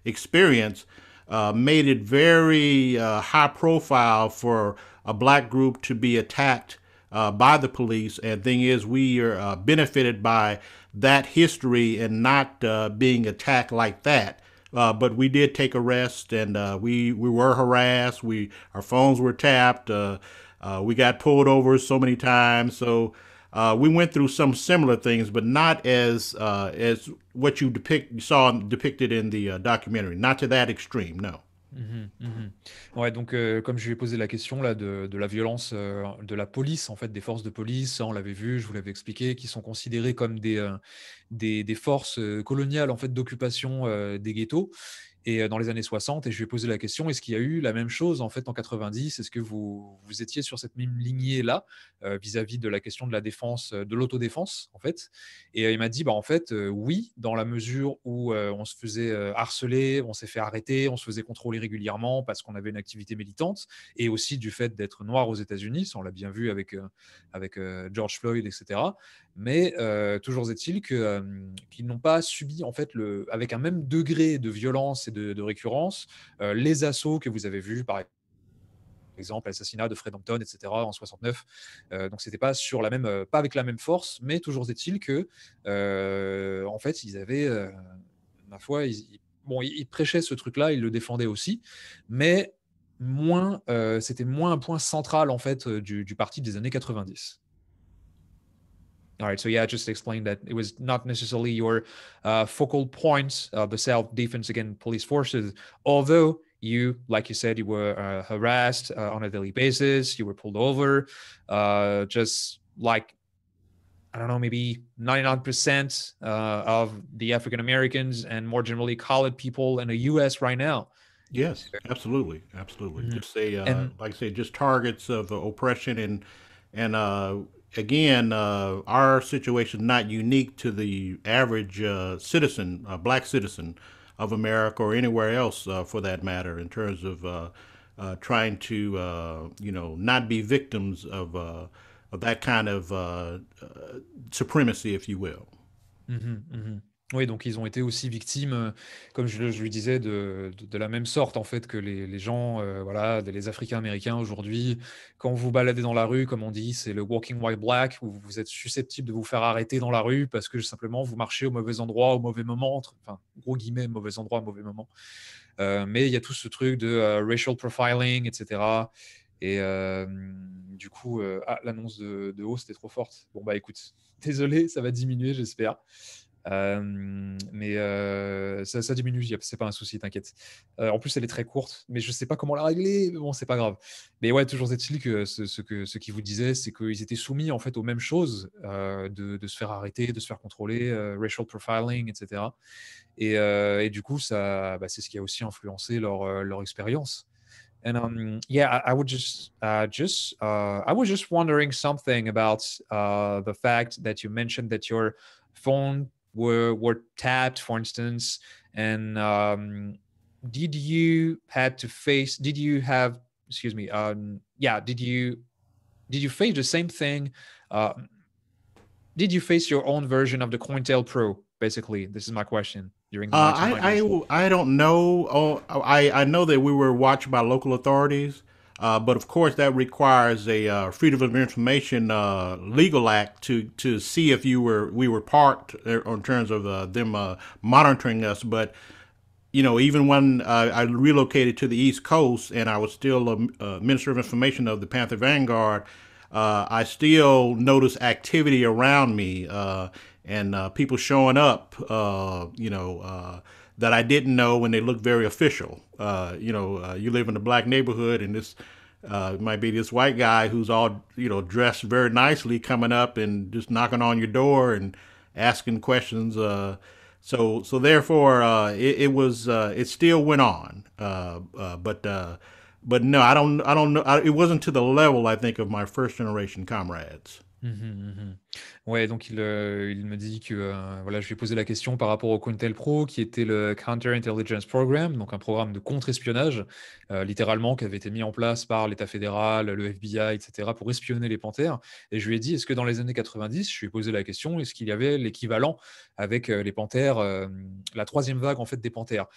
experienced. Uh, made it very uh, high profile for a black group to be attacked uh, by the police. And thing is, we are benefited by that history and not uh, being attacked like that. Uh, but we did take a rest and uh, we we were harassed. We our phones were tapped. Uh, uh, we got pulled over so many times. So uh, we went through some similar things, but not as as what you depict you saw depicted in the documentary. Not to that extreme, no. Mhm, mhm. Ouais, donc euh, comme je lui ai posé la question là de, la violence euh, de la police, en fait, des forces de police, on l'avait vu, je vous l'avais expliqué, qui sont considérées comme des, euh, des, des, forces coloniales en fait d'occupation des ghettos et euh, dans les années 60. Et je lui ai posé la question est-ce qu'il y a eu la même chose en fait en 90 Est-ce que vous, vous étiez sur cette même lignée là euh, vis-à-vis de la question de la défense, euh, de l'autodéfense en fait Et il m'a dit bah en fait oui, dans la mesure où on se faisait harceler, on s'est fait arrêter, on se faisait contrôler régulièrement parce qu'on avait une activité militante et aussi du fait d'être noir aux États-Unis, on l'a bien vu avec avec George Floyd, etc. Mais toujours est-il qu'ils n'ont pas subi, en fait, le, avec un même degré de violence et de, récurrence, les assauts que vous avez vus, par exemple, l'assassinat de Fred Hampton, etc., en 69. donc, c'était pas sur la même, pas avec la même force, mais toujours est-il que, en fait, ils avaient, ma foi, bon, prêchaient ce truc-là, ils le défendaient aussi, mais moins, c'était moins un point central en fait du parti des années 90. All right. So yeah, just explain that it was not necessarily your uh, focal points of uh, the self-defense against police forces, although you, like you said, you were uh, harassed uh, on a daily basis. You were pulled over, uh, just like I don't know, maybe 99% uh, of the African Americans and more generally colored people in the U.S. right now. Yes, absolutely, absolutely. Mm-hmm. Just say, and, like I say, just targets of oppression and and again, uh, our situation is not unique to the average uh, citizen, uh, black citizen of America or anywhere else uh, for that matter, in terms of uh, uh, trying to, you know, not be victims of, of that kind of supremacy, if you will. Mm-hmm, mm-hmm. Oui, donc ils ont été aussi victimes, euh, comme je, lui disais, de, la même sorte en fait que les, gens, euh, voilà, les Africains-Américains aujourd'hui. Quand vous baladez dans la rue, comme on dit, c'est le walking white black où vous êtes susceptible de vous faire arrêter dans la rue parce que simplement vous marchez au mauvais endroit, au mauvais moment, enfin gros guillemets, mauvais endroit, mauvais moment. Euh, mais il y a tout ce truc de racial profiling, etc. Et du coup, ah, l'annonce de, de haut, c'était trop forte. Bon bah écoute, désolé, ça va diminuer, j'espère mais ça, diminue, c'est pas un souci, t'inquiète. en plus, elle est très courte, mais je sais pas comment la régler, mais bon, c'est pas grave. Mais ouais, toujours est-il que ce, que ce qu'ils vous disaient, c'est qu'ils étaient soumis en fait aux mêmes choses, de, se faire arrêter, de se faire contrôler, racial profiling, etc. Et, du coup, ça, bah, c'est ce qui a aussi influencé leur, leur expérience. And um, yeah, I, would just, just, uh, I was just wondering something about uh, the fact that you mentioned that your phone were were tapped, for instance, and um, did you had to face? Did you have? Excuse me. Um, yeah. Did you did you face the same thing? Uh, did you face your own version of the Cointel Pro? Basically, this is my question. During uh, I, I, I don't know. Oh, I I know that we were watched by local authorities uh, but of course, that requires a uh, Freedom of Information uh, Legal Act to to see if you were we were part in uh, terms of uh, them monitoring us. But you know, even when I relocated to the East Coast and I was still a, a Minister of Information of the Panther Vanguard, I still noticed activity around me and people showing up. you know that I didn't know, when they looked very official. Uh, you know, uh, you live in a black neighborhood, and this uh, might be this white guy who's all you know dressed very nicely, coming up and just knocking on your door and asking questions. Uh, so, so therefore, uh, it, it, was uh, it still went on, but but no, I don't I don't know. I, it wasn't to the level I think of my first generation comrades. Mmh mmh ouais, donc euh, il, me dit que euh, voilà, je lui ai posé la question par rapport au Quintel Pro, qui était le Counter Intelligence Program, donc un programme de contre-espionnage, euh, littéralement, qui avait été mis en place par l'État fédéral, le FBI, etc., pour espionner les panthères. Et je lui ai dit, est-ce que dans les années 90, je lui ai posé la question, est-ce qu'il y avait l'équivalent avec les panthères, la troisième vague en fait des panthères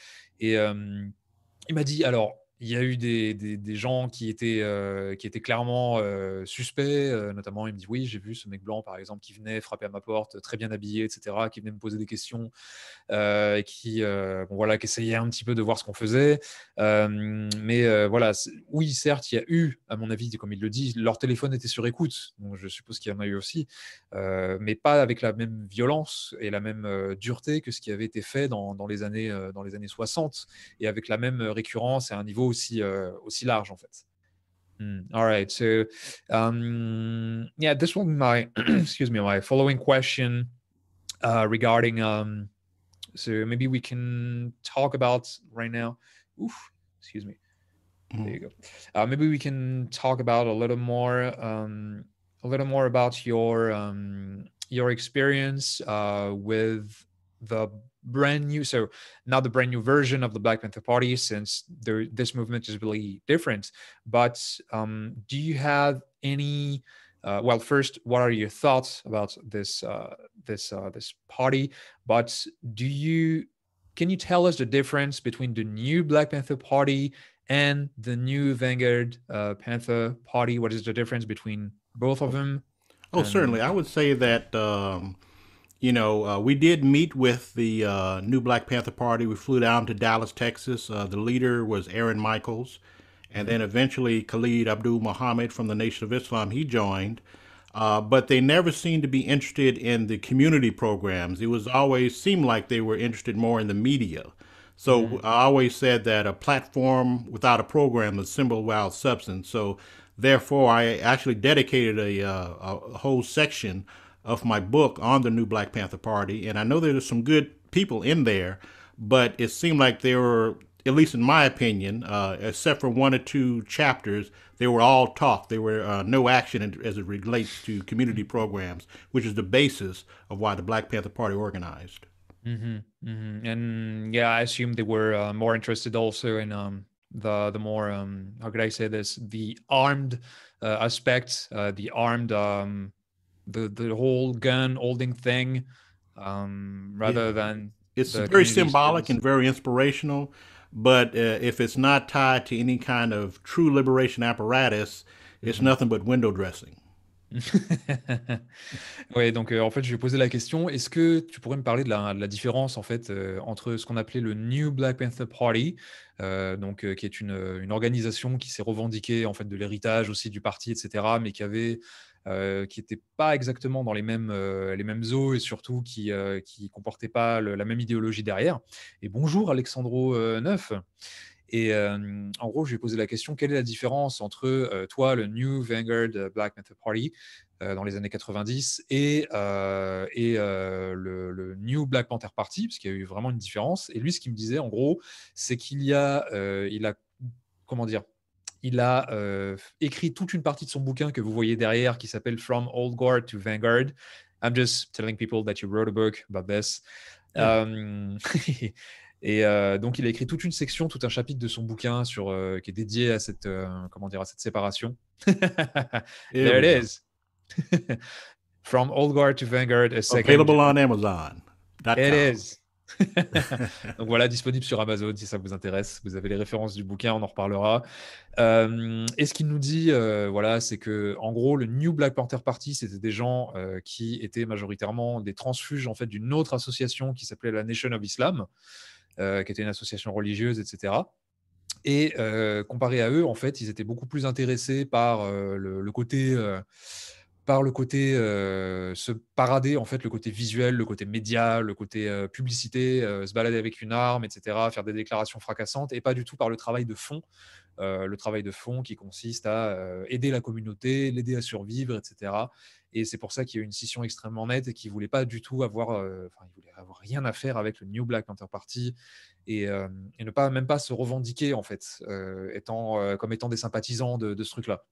Et il m'a dit, alors il y a eu des, des, gens qui étaient, euh, qui étaient clairement euh, suspects, euh, notamment il me dit oui, j'ai vu ce mec blanc par exemple qui venait frapper à ma porte, très bien habillé, etc., qui venait me poser des questions, et qui, voilà, qui essayait un petit peu de voir ce qu'on faisait. mais voilà, oui, certes, il y a eu, à mon avis, comme il le dit, leur téléphone était sur écoute, donc je suppose qu'il y en a eu aussi, mais pas avec la même violence et la même dureté que ce qui avait été fait dans, dans les, années, dans les années 60, et avec la même récurrence et un niveau niveau aussi euh, aussi large en fait. Mm. All right. So, um, yeah, this will be my excuse me my following question uh, regarding. Um, so maybe we can talk about right now. Oof, excuse me. Mm. There you go. Mm-hmm. Uh, maybe we can talk about a little more, um, a little more about your um, your experience uh, with the brand new so not the brand new version of the black panther party since there, this movement is really different but um, do you have any uh, well first what are your thoughts about this uh, this uh, this party but do you can you tell us the difference between the new black panther party and the new vanguard uh, panther party what is the difference between both of them oh and- certainly i would say that um you know, uh, we did meet with the uh, new Black Panther Party. We flew down to Dallas, Texas. Uh, the leader was Aaron Michaels. And then eventually Khalid Abdul Muhammad from the Nation of Islam, he joined. Uh, but they never seemed to be interested in the community programs. It was always seemed like they were interested more in the media. So mm-hmm. I always said that a platform without a program is symbol without substance. So therefore, I actually dedicated a, uh, a whole section of my book on the new Black Panther Party, and I know there's some good people in there, but it seemed like there were, at least in my opinion, uh, except for one or two chapters, they were all talk. There were uh, no action as it relates to community programs, which is the basis of why the Black Panther Party organized. Mm-hmm, mm-hmm. And yeah, I assume they were uh, more interested also in um, the the more um, how could I say this the armed uh, uh, the armed um, the the whole gun holding thing um, rather yeah. than it's very symbolic skills. and very inspirational but uh, if it's not tied to any kind of true liberation apparatus it's mm-hmm. nothing but window dressing ouais, donc euh, en fait, je vais poser la question. Est-ce que tu pourrais me parler de la, la différence en fait euh, entre ce qu'on appelait le New Black Panther Party, euh, donc euh, qui est une, une, organisation qui s'est revendiquée en fait de l'héritage aussi du parti, etc., mais qui avait euh, qui n'étaient pas exactement dans les mêmes, euh, les mêmes eaux et surtout qui ne euh, qui comportaient pas la même idéologie derrière. Et bonjour Alexandro Neuf. Et en gros, je lui ai posé la question quelle est la différence entre toi, le New Vanguard Black Panther Party dans les années 90 et, et le, New Black Panther Party, parce qu'il y a eu vraiment une différence. Et lui, ce qu'il me disait, en gros, c'est qu'il y a, il a, comment dire, il a euh, écrit toute une partie de son bouquin que vous voyez derrière qui s'appelle From Old Guard to Vanguard. I'm just telling people that you wrote a book about this. Euh, et euh, donc, il a écrit toute une section, tout un chapitre de son bouquin sur, qui est dédié à cette, comment dire, à cette séparation. There it is. From Old Guard to Vanguard, a second. Available on Amazon. It is. Donc voilà, disponible sur Amazon si ça vous intéresse. Vous avez les références du bouquin, on en reparlera. Euh, et ce qu'il nous dit, euh, voilà, c'est que en gros, le New Black Panther Party, c'était des gens euh, qui étaient majoritairement des transfuges en fait d'une autre association qui s'appelait la Nation of Islam, qui était une association religieuse, etc. Et comparé à eux, en fait, ils étaient beaucoup plus intéressés par le, côté par le côté euh, se parader en fait le côté visuel, le côté média, le côté euh, publicité, euh, se balader avec une arme, etc., faire des déclarations fracassantes, et pas du tout par le travail de fond, le travail de fond qui consiste à aider la communauté, l'aider à survivre, etc. Et c'est pour ça qu'il y a eu une scission extrêmement nette et ne voulait pas du tout avoir, enfin, avoir rien à faire avec le New Black Panther Party et, ne pas même pas se revendiquer en fait, étant comme étant des sympathisants de ce truc-là.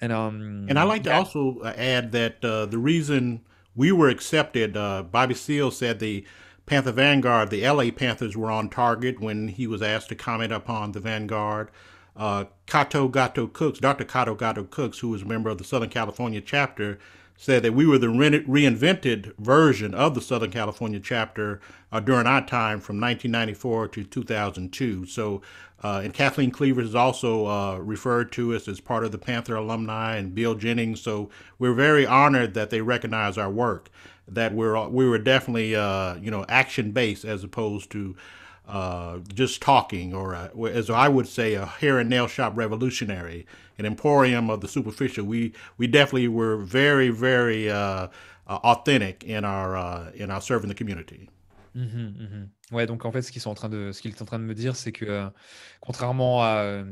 And um, and I like to also uh, add that uh, the reason we were accepted, uh, Bobby Seale said the Panther Vanguard, the LA Panthers were on target when he was asked to comment upon the Vanguard. Uh, Kato Gato Cooks, Dr. Kato Gato Cooks, who was a member of the Southern California chapter, said that we were the reinvented version of the Southern California chapter uh, during our time from 1994 to 2002. So, uh, and Kathleen Cleavers is also uh, referred to us as part of the Panther alumni and Bill Jennings. So we're very honored that they recognize our work, that we're, we were definitely, uh, you know, action based as opposed to uh, just talking, or uh, as I would say, a hair and nail shop revolutionary, an emporium of the superficial. We we definitely were very very uh, uh authentic in our uh, in our serving the community. Mm-hmm, mm-hmm. Ouais, donc en fait, ce qu'ils sont en train de, ce qu'ils sont en train de me dire, c'est que euh, contrairement euh,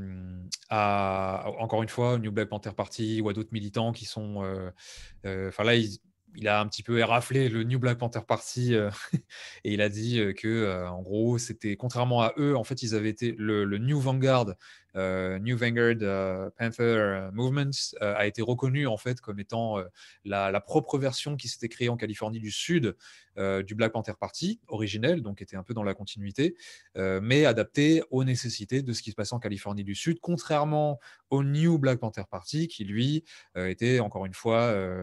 à, encore une fois, New Black Panther Party ou à d'autres militants qui sont, euh, enfin là, ils, il a un petit peu éraflé le New Black Panther Party euh, et il a dit euh, que, euh, en gros, c'était contrairement à eux, en fait, ils avaient été le, New Vanguard, New Vanguard Panther Movement a été reconnu en fait comme étant la, la, propre version qui s'était créée en Californie du Sud euh, du Black Panther Party originel, donc était un peu dans la continuité, euh, mais adapté aux nécessités de ce qui se passait en Californie du Sud, contrairement au New Black Panther Party qui lui euh, était encore une fois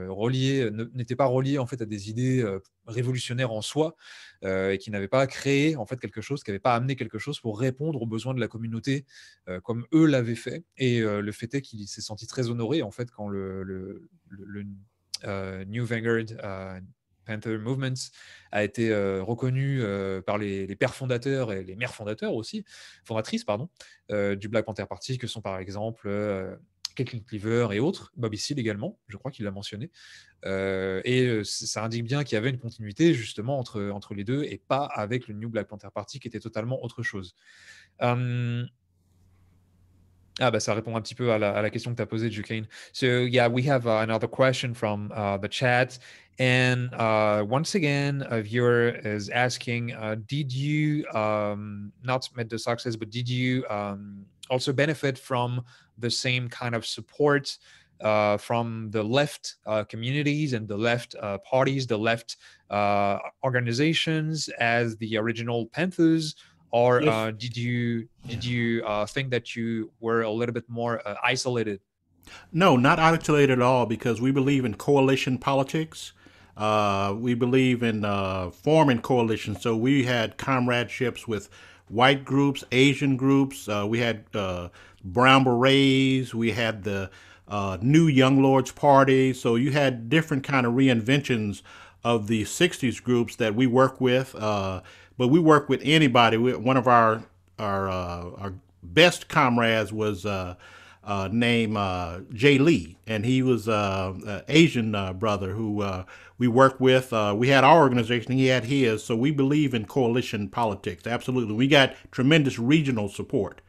relié, n'était pas relié en fait à des idées révolutionnaires en soi et qui n'avait pas créé en fait quelque chose, qui n'avait pas amené quelque chose pour répondre aux besoins de la communauté comme eux l'avaient fait. Et le fait est qu'il s'est senti très honoré en fait quand le, le New Vanguard Panther Movements a été euh, reconnu euh, par les, pères fondateurs et les mères fondateurs aussi, fondatrices pardon, euh, du Black Panther Party, que sont par exemple Kathleen Cleaver et autres, Bobby Seale également, je crois qu'il l'a mentionné. et ça indique bien qu'il y avait une continuité justement entre, entre les deux et pas avec le New Black Panther Party qui était totalement autre chose. Hum, Ah, bah, ça répond un petit peu à la, à la question que tu as posée, Jukane. So, yeah, we have uh, another question from uh, the chat. And uh, once again, a viewer is asking uh, Did you um, not met the success, but did you um, also benefit from the same kind of support uh, from the left uh, communities and the left parties, the left organizations as the original Panthers? or yes. uh, did you did you uh, think that you were a little bit more uh, isolated? No, not isolated at all, because we believe in coalition politics. Uh, we believe in uh, forming coalitions. So we had comradeships with white groups, Asian groups. Uh, we had Brown Berets. We had the New Young Lords Party. So you had different kind of reinventions of the 60s groups that we work with uh, but we work with anybody. We, one of our our uh, our best comrades was uh, uh, named uh, Jay Lee, and he was an uh, uh, Asian uh, brother who we work with. we had our organization, he had his, so we believe in coalition politics, absolutely. We got tremendous regional support.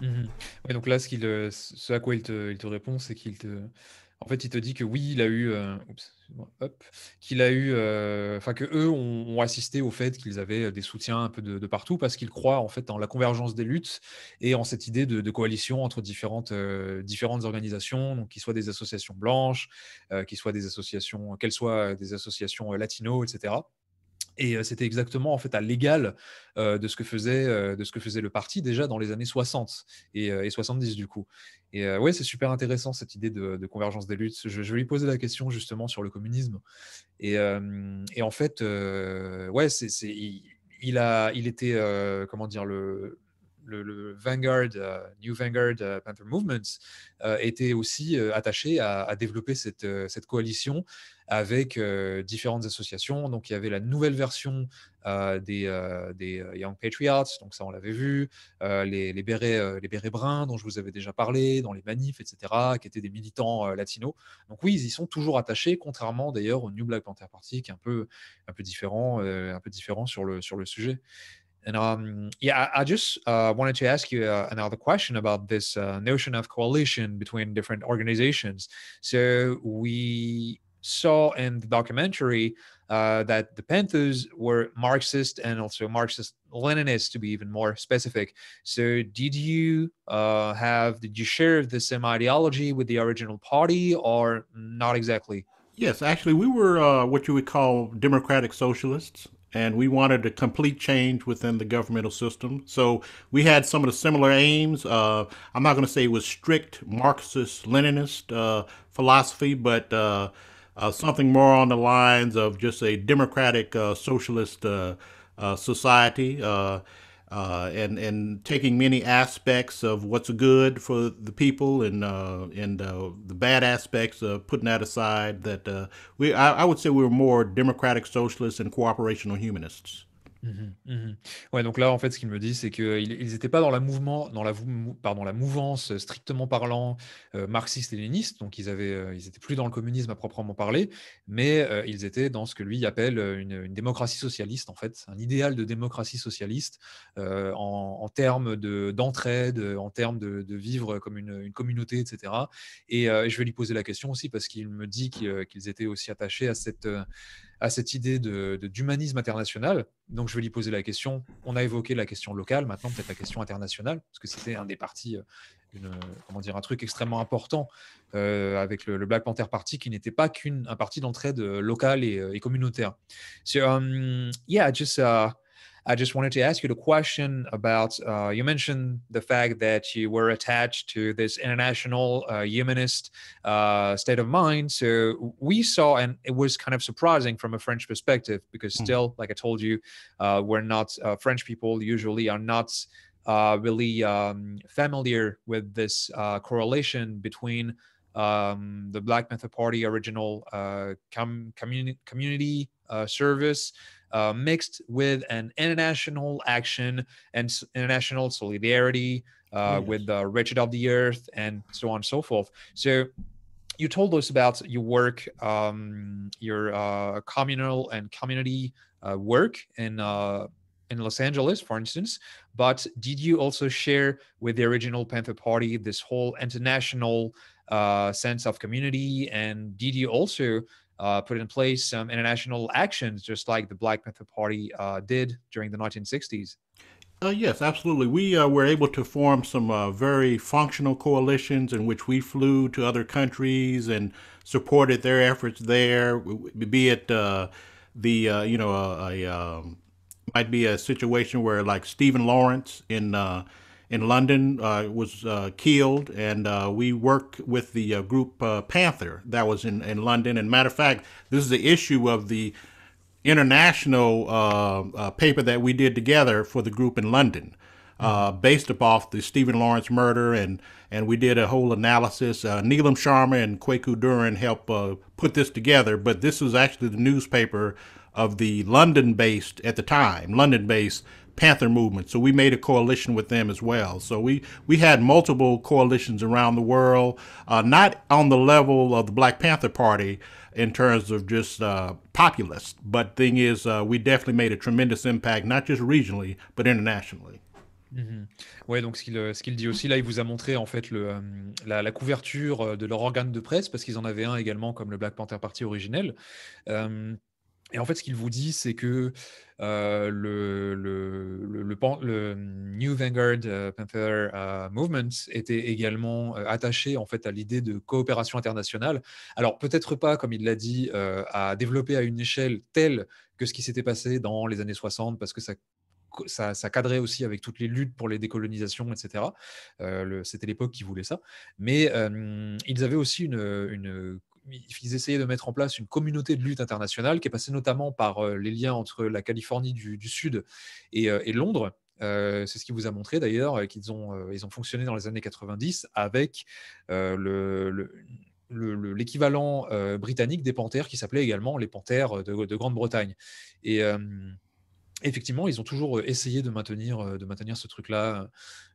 Mm -hmm. donc là, ce, ce, à quoi il te, il te répond, c'est qu'il te, en fait, il te dit que oui, il a eu, euh, qu'il a eu, euh, enfin que eux ont, assisté au fait qu'ils avaient euh, des soutiens un peu de, partout parce qu'ils croient en fait en la convergence des luttes et en cette idée de, coalition entre différentes différentes organisations, donc qu'ils soient des associations blanches, qu'ils soient des associations, qu'elles soient des associations latino, etc. Et euh, c'était exactement en fait à l'égal euh, de ce que faisait euh, de ce que faisait le parti déjà dans les années 60 et, 70 du coup. Et ouais, c'est super intéressant cette idée de, convergence des luttes. Je, je, lui posais la question justement sur le communisme. Et, en fait, ouais, c'est, il, a, il était comment dire le le, Vanguard, euh, New Vanguard euh, Panther Movement, euh, était aussi attaché à, développer cette, cette, coalition avec différentes associations. Donc, il y avait la nouvelle version des, Young Patriots, donc ça, on l'avait vu, les, les, bérets, les bruns dont je vous avais déjà parlé, dans les manifs, etc., qui étaient des militants latinos. Donc, oui, ils y sont toujours attachés, contrairement d'ailleurs au New Black Panther Party, qui est un peu, un peu différent, un peu différent sur le, sur le sujet. And um, yeah, I, just uh, wanted to ask you uh, another question about this uh, notion of coalition between different organizations. So we saw in the documentary uh, that the Panthers were Marxist and also Marxist Leninists, to be even more specific. So did you uh, have did you share the same ideology with the original party, or not exactly? Yes, actually, we were uh, what you would call democratic socialists, and we wanted a complete change within the governmental system. So we had some of the similar aims. Uh, I'm not going to say it was strict Marxist Leninist uh, philosophy, but uh, uh something more on the lines of just a democratic uh, socialist uh, society uh, and and taking many aspects of what's good for the people and uh, and uh, the bad aspects of uh, putting that aside. That uh, we I, I, would say we were more democratic socialists and cooperational humanists. Oui, mmh mmh Ouais, donc là, en fait, ce qu'il me dit, c'est qu'ils n'étaient pas dans la mouvement, dans la, pardon, la mouvance euh, strictement parlant euh, marxiste héléniste donc ils avaient, euh, ils étaient plus dans le communisme à proprement parler, mais ils étaient dans ce que lui appelle une, démocratie socialiste, en fait, un idéal de démocratie socialiste en, termes de d'entraide, en termes de, vivre comme une, communauté, etc. Et je vais lui poser la question aussi parce qu'il me dit qu'ils étaient aussi attachés à cette à cette idée d'humanisme de, d'humanisme international. Donc, je vais lui poser la question. On a évoqué la question locale, maintenant peut-être la question internationale, parce que c'était un des partis, euh, comment dire, un truc extrêmement important euh, avec le, Black Panther Party, qui n'était pas qu'un parti d'entraide euh, locale et, communautaire. So, um, yeah, just uh, I just wanted to ask you the question about uh, you mentioned the fact that you were attached to this international uh, humanist uh, state of mind. So we saw, and it was kind of surprising from a French perspective because hmm. still, mm. like I told you, uh, we're not uh, French people usually are not. Uh, really um, familiar with this correlation between um, the Black Panther Party original com- communi- community service uh, mixed with an international action and international solidarity uh, yes. with the wretched of the earth and so on and so forth. So you told us about your work, um, your uh, communal and community uh, work in uh, in Los Angeles, for instance. But did you also share with the original Panther Party this whole international uh, sense of community? And did you also uh, put in place some international actions, just like the Black Panther Party uh, did during the 1960s. Uh, yes, absolutely. We uh, were able to form some uh, very functional coalitions in which we flew to other countries and supported their efforts there. Be it uh, the uh, you know a, uh, a um, might be a situation where like Stephen Lawrence in in London uh, was uh, killed, and uh, we work with the uh, group uh, Panther that was in, in London. And matter of fact, this is the issue of the international uh, paper that we did together for the group in London. Mm-hmm. based off the Stephen Lawrence murder, and and we did a whole analysis. Neelam Sharma and Kwaku Duran helped put this together, but this was actually the newspaper of the London-based at the time, London-based Panther movement. So we made a coalition with them as well. So we, we had multiple coalitions around the world, uh, not on the level of the Black Panther Party in terms of just uh, populist. But thing is, uh, we definitely made a tremendous impact, not just regionally, but internationally. Mmh. Ouais, donc euh, ce qu'il dit aussi là, il vous a montré en fait le, euh, la, couverture euh, de leur organe de presse parce qu'ils en avaient un également comme le Black Panther Party originel. Et en fait, ce qu'il vous dit, c'est que euh, le, le, hum, New Vanguard euh, Panther euh, Movement était également attaché en fait à l'idée de coopération internationale. Alors peut-être pas, comme il l'a dit, à développer à une échelle telle que ce qui s'était passé dans les années 60, parce que ça ça, cadrait aussi avec toutes les luttes pour les décolonisations, etc. C'était l'époque qui voulait ça. Mais ils avaient aussi une, une ils essayaient de mettre en place une communauté de lutte internationale qui est passée notamment par euh, les liens entre la Californie du, Sud et, euh, Londres. Euh, c'est ce qui vous a montré d'ailleurs qu'ils ont, ils ont fonctionné dans les années 90 avec le, l'équivalent britannique des panthères qui s'appelait également les panthères de, de Grande-Bretagne. Et effectivement, ils ont toujours essayé de maintenir, de maintenir ce truc-là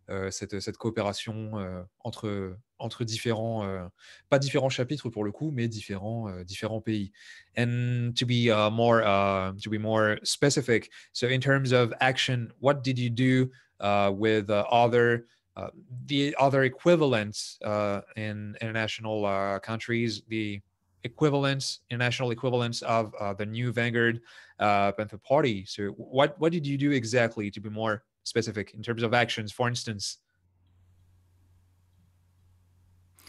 Euh, cette, cette, coopération euh, entre, entre différents, euh, pas différents chapitres pour le coup, mais différents, différents pays. And to be uh, more, uh, to be more specific, so in terms of action, what did you do uh, with uh, other uh, the other equivalents uh, in international uh, countries, the equivalents, international equivalents of uh, the new Vanguard uh, Panther Party. So, what what did you do exactly to be more specific in terms of actions for instance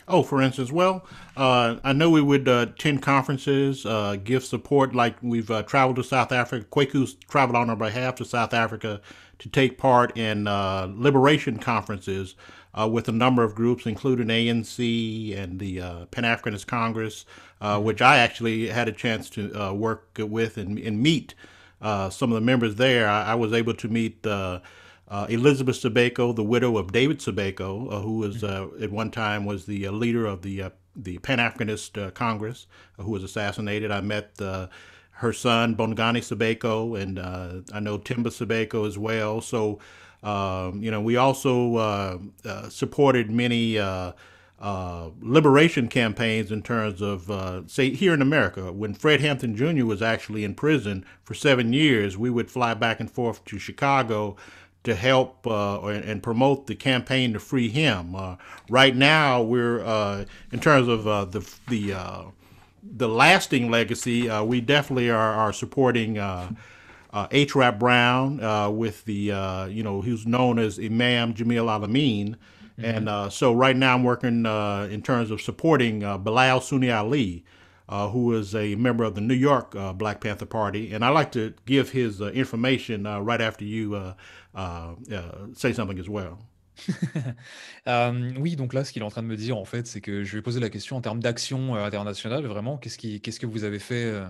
Oh, for instance, well, uh, I know we would uh, attend conferences, uh, give support, like we've uh, traveled to South Africa. Kwaku's traveled on our behalf to South Africa to take part in uh, liberation conferences uh, with a number of groups, including ANC and the Pan Africanist Congress, mm-hmm. which I actually had a chance to work with and, and meet some of the members there. I, I was able to meet uh, Elizabeth Sabeko, the widow of David Sabeko, uh, who was mm-hmm. uh, at one time was the uh, leader of the uh, the Pan Africanist uh, Congress, who was assassinated. I met her son Bongani Sabeko, and I know Timba Sabeko as well. So, um, you know, we also supported many. liberation campaigns in terms of, say, here in America, when Fred Hampton Jr. was actually in prison for seven years, we would fly back and forth to Chicago to help uh, and promote the campaign to free him. Uh, right now, we're uh, in terms of uh, the the uh, the lasting legacy. Uh, we definitely are, are supporting H. Rap Brown with the you know who's known as Imam Jamil Alameen. Mm-hmm. And so right now I'm working in terms of supporting Bilal Sunni Ali, who is a member of the New York Black Panther Party. And I like to give his information right after you Uh, uh, say something as well. Euh, oui, donc là, ce qu'il est en train de me dire, en fait, c'est que je vais poser la question en termes d'action euh, internationale, vraiment, qu'est-ce, qui, qu'est-ce que vous avez fait euh,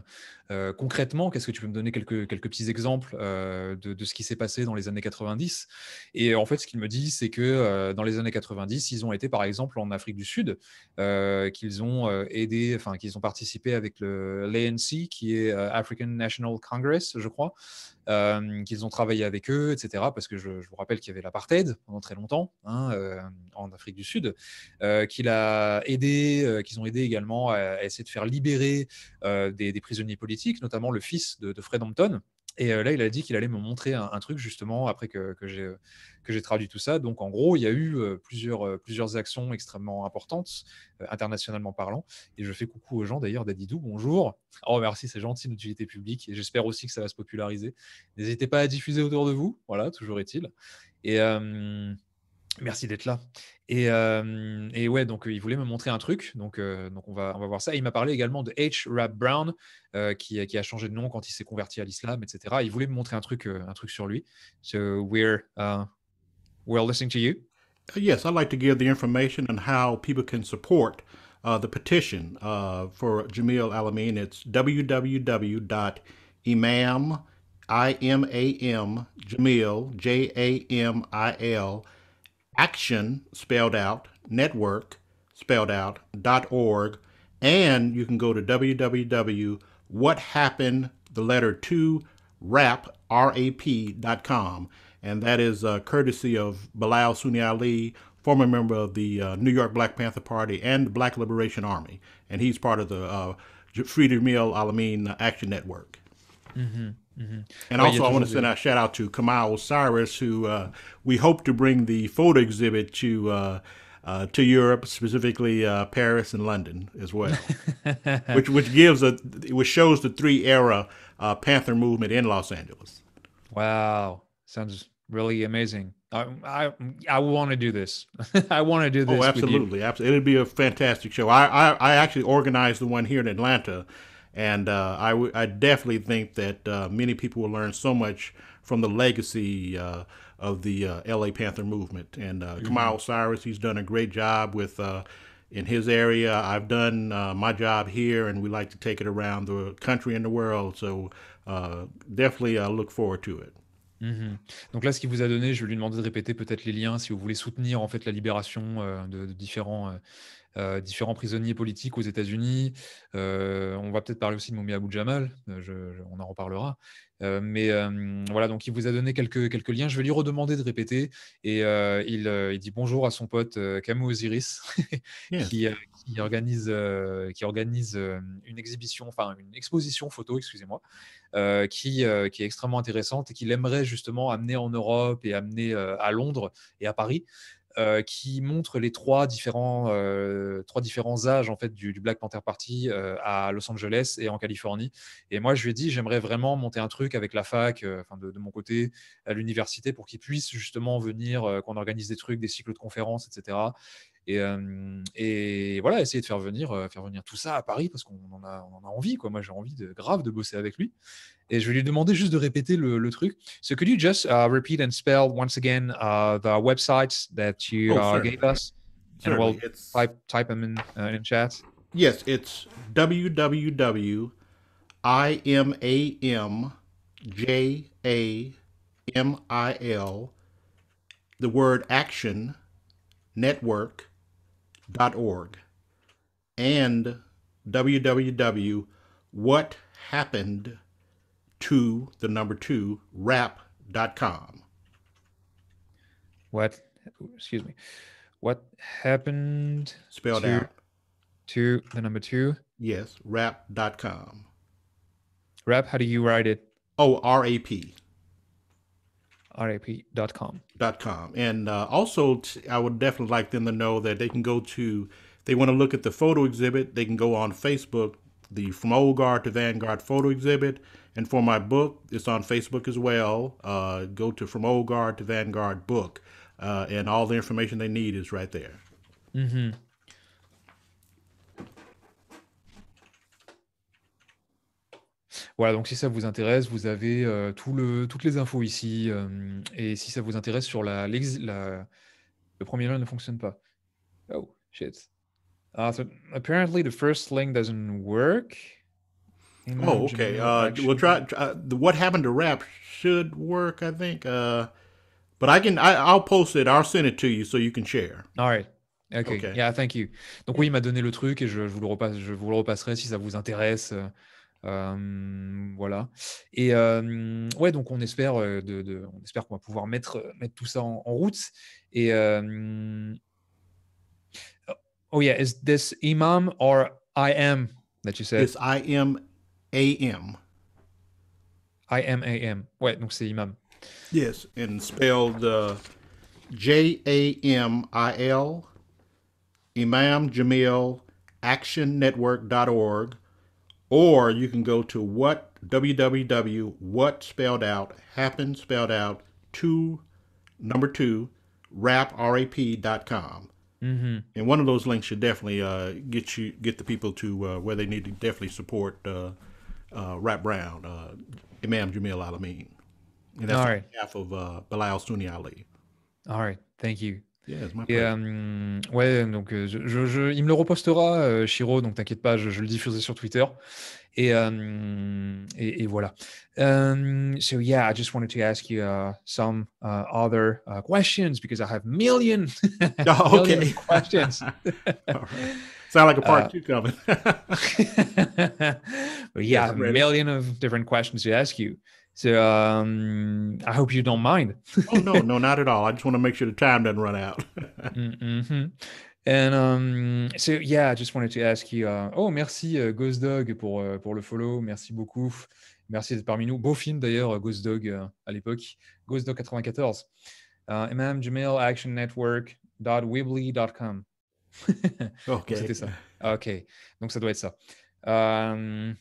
euh, concrètement, qu'est-ce que tu peux me donner quelques, petits exemples euh, de, ce qui s'est passé dans les années 90 Et en fait, ce qu'il me dit, c'est que euh, dans les années 90, ils ont été par exemple en Afrique du Sud, qu'ils ont aidé, enfin, qu'ils ont participé avec l'ANC, qui est African National Congress, je crois, qu'ils ont travaillé avec eux, etc. Parce que je, vous rappelle qu'il y avait l'apartheid pendant très longtemps. Hein, en Afrique du Sud, euh, qu'il a aidé, euh, qu'ils ont aidé également à, essayer de faire libérer euh, des, prisonniers politiques, notamment le fils de, Fred Hampton, et là, il a dit qu'il allait me montrer un, truc justement après que, que j'ai traduit tout ça. Donc, en gros, il y a eu plusieurs, plusieurs actions extrêmement importantes, internationalement parlant. Et je fais coucou aux gens d'ailleurs d'Adidou. Bonjour. Oh, merci, c'est gentil l'utilité publique. Et j'espère aussi que ça va se populariser. N'hésitez pas à diffuser autour de vous. Voilà, toujours est-il. Et. Merci d'être là. Et, euh, ouais, donc euh, il voulait me montrer un truc, euh, donc, on, va, on va voir ça. il m'a parlé également de H. Rap Brown, euh, qui, qui, a changé de nom quand il s'est converti à l'islam, etc. Il voulait me montrer un truc, un truc sur lui. So we're, uh, we're listening to you. Uh, yes, I'd like to give the information on how people can support uh, the petition uh, for Jamil Alameen. It's www.imam, Jamil, J-A-M-I-L, action spelled out, network spelled out, dot org, and you can go to www. What happened? The letter to rap com, and that is uh, courtesy of Bilal Sunni Ali, former member of the uh, New York Black Panther Party and Black Liberation Army, and he's part of the uh, Freedom Meal Alamein Action Network. Mm-hmm. Mm-hmm. And also, I want to send a shout out to Kamal Osiris, who uh, we hope to bring the photo exhibit to uh, uh, to Europe, specifically uh, Paris and London as well, which which gives a which shows the three era uh, Panther movement in Los Angeles. Wow, sounds really amazing. I I, I want to do this. I want to do oh, this. Oh, absolutely, absolutely. It'd be a fantastic show. I, I I actually organized the one here in Atlanta and uh, I, w- I definitely think that uh, many people will learn so much from the legacy uh, of the uh, LA Panther movement. And uh, mm-hmm. Kamal Cyrus, he's done a great job with uh, in his area. I've done uh, my job here, and we like to take it around the country and the world. So definitely I look forward to it. Mmh. Donc là, ce qu'il vous a donné, je vais lui demander de répéter peut-être les liens si vous voulez soutenir en fait la libération euh, de, de, différents, euh, Euh, différents prisonniers politiques aux États-Unis. Euh, on va peut-être parler aussi de Moumi Abou Jamal, euh, on en reparlera. mais voilà, donc il vous a donné quelques, quelques liens. Je vais lui redemander de répéter. Et il, il, dit bonjour à son pote Camus Osiris, qui, organise, qui organise une exhibition, enfin une exposition photo, excusez-moi, qui, qui est extrêmement intéressante et qu'il aimerait justement amener en Europe et amener à Londres et à Paris. Euh, qui montre les trois différents, euh, trois différents âges en fait, du, Black Panther Party euh, à Los Angeles et en Californie. Et moi, je lui ai dit, j'aimerais vraiment monter un truc avec la fac, de, de, mon côté, à l'université, pour qu'ils puissent justement venir, qu'on organise des trucs, des cycles de conférences, etc. Et, voilà, essayer de faire venir, faire venir tout ça à Paris parce qu'on en a, on a envie. Quoi. Moi, j'ai envie de, grave de bosser avec lui. Et je vais lui demander juste de répéter le, le truc. So, could you just uh, repeat and spell once again uh, the websites that you oh, uh, gave us? And we'll type, type them in, uh, in chat. Yes, it's www I-M-A-M M-I-L J-A the word action, network, org and www.whathappened to the number two rap.com. What, excuse me, what happened spelled to, out to the number two? Yes, rap.com. Rap, how do you write it? Oh, R A P rap.com. Dot com. And uh, also, t- I would definitely like them to know that they can go to, they want to look at the photo exhibit, they can go on Facebook, the From Old Guard to Vanguard photo exhibit. And for my book, it's on Facebook as well. Uh, go to From Old Guard to Vanguard book. Uh, and all the information they need is right there. Mm-hmm. Voilà, donc si ça vous intéresse, vous avez euh, tout le, toutes les infos ici. Euh, et si ça vous intéresse sur la, la- le premier lien ne fonctionne pas. Oh shit. Ah, so apparently the first link doesn't work. Oh, okay. Uh, we'll try. Uh, what happened to rap should work, I think. Uh, but I can. I'll post it. I'll send it to you so you can share. All right. Okay. Yeah, thank you. Donc oui, il m'a donné le truc et je, vous le repasse, je vous le repasserai si ça vous intéresse. Euh, voilà. Et euh, ouais, donc on espère, de, on espère qu'on va pouvoir mettre, mettre tout ça en, route. Et euh, oh yeah, is this imam or I am that you said? It's I am am. I am am. Ouais, donc c'est imam. Yes, and spelled uh, J A M I L. Imam Jamil, actionnetwork.org. Or you can go to what www what spelled out happen spelled out two number two rap rap.com. Mm-hmm. And one of those links should definitely uh, get you get the people to uh, where they need to definitely support uh, uh Rap Brown, uh, Imam Jamil Alameen. And that's All right. behalf of uh, Bilal Sunni Ali. All right. Thank you. Yeah, euh, ouais, donc euh, je, il me le repostera, euh, Shiro, donc t'inquiète pas, je, le diffuserai sur Twitter. Et, voilà. Um, so yeah, I just wanted to ask you uh, some uh, other uh, questions because I have million, oh, of questions. Sound like a part two uh, coming. yeah, a million of different questions to ask you. So um, I hope you don't mind. oh no, no, not at all. I just want to make sure the time doesn't run out. Mm, mm-hmm. And um, so yeah, I just wanted to ask you. Uh, oh, merci uh, Ghost Dog euh, pour le follow. Merci beaucoup. Merci d'être parmi nous. Beau film d'ailleurs, euh, Ghost Dog euh, à l'époque. Ghost Dog 94. MM Jamil Action Network. ok. C'était Ok. Donc ça doit être ça. Um,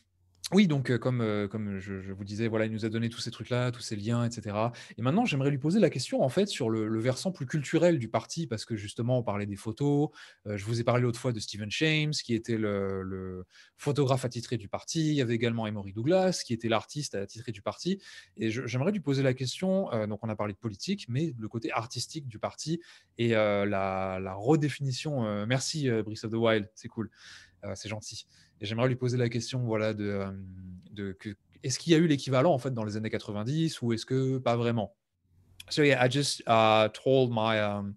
oui, donc comme, je, vous disais, voilà, il nous a donné tous ces trucs-là, tous ces liens, etc. Et maintenant, j'aimerais lui poser la question, en fait, sur le, versant plus culturel du parti, parce que justement, on parlait des photos. je vous ai parlé l'autre fois de Stephen James, qui était le, photographe attitré du parti. Il y avait également Emory Douglas, qui était l'artiste attitré du parti. Et j'aimerais lui poser la question, donc on a parlé de politique, mais le côté artistique du parti et la, redéfinition. merci, Brice of the Wild, c'est cool, c'est gentil. Et j'aimerais lui poser la question, voilà, de, de est-ce qu'il y a eu l'équivalent en fait dans les années 90 ou est-ce que pas vraiment? So yeah, I just uh, told my um,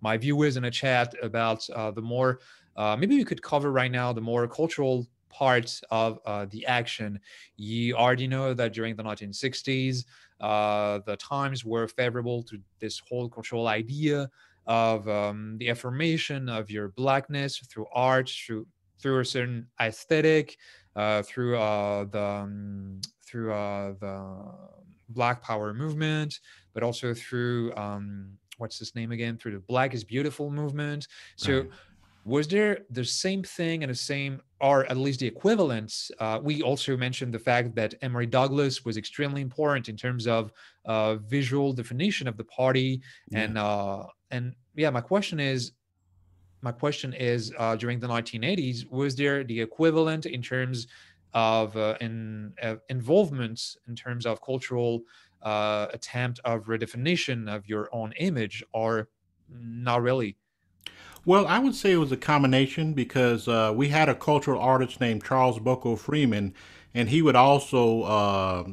my viewers in a chat about uh, the more uh, maybe we could cover right now the more cultural part of uh, the action. You already know that during the 1960s, uh, the times were favorable to this whole cultural idea of um, the affirmation of your blackness through art, through through a certain aesthetic, uh, through uh, the um, through uh, the Black Power movement, but also through um, what's his name again? Through the Black is Beautiful movement. So. Right. Was there the same thing and the same, or at least the equivalence? Uh, we also mentioned the fact that Emory Douglas was extremely important in terms of uh, visual definition of the party, yeah. and uh, and yeah, my question is, my question is uh, during the 1980s was there the equivalent in terms of uh, in, uh, involvement in terms of cultural uh, attempt of redefinition of your own image or not really well i would say it was a combination because uh, we had a cultural artist named charles boko freeman and he would also uh,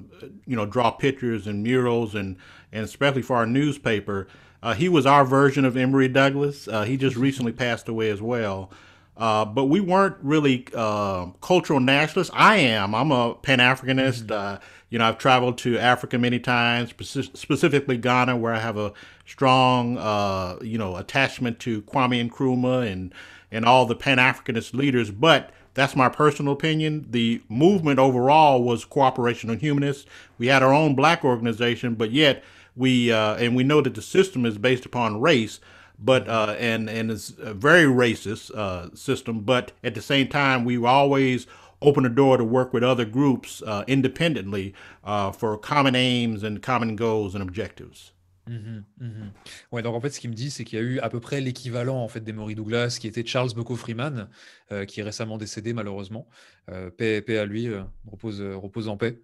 you know draw pictures and murals and and especially for our newspaper uh, he was our version of Emory Douglas. Uh, he just recently passed away as well. Uh, but we weren't really uh, cultural nationalists. I am. I'm a Pan Africanist. Mm-hmm. Uh, you know, I've traveled to Africa many times, specifically Ghana, where I have a strong, uh, you know, attachment to Kwame Nkrumah and and all the Pan Africanist leaders. But that's my personal opinion. The movement overall was cooperation on humanists. We had our own black organization, but yet we uh, and we know that the system is based upon race, but uh, and and très a very racist uh, system. But at the same time, we always open the door to work with other groups uh, independently uh, for common aims and common goals and objectives. Mm-hmm, mm-hmm. Ouais, donc en fait, ce qu'il me dit, c'est qu'il y a eu à peu près l'équivalent en fait d'Emory Douglas, qui était Charles Boko Freeman, euh, qui est récemment décédé malheureusement. Euh, paix, paix, à lui, euh, repose, euh, repose en paix.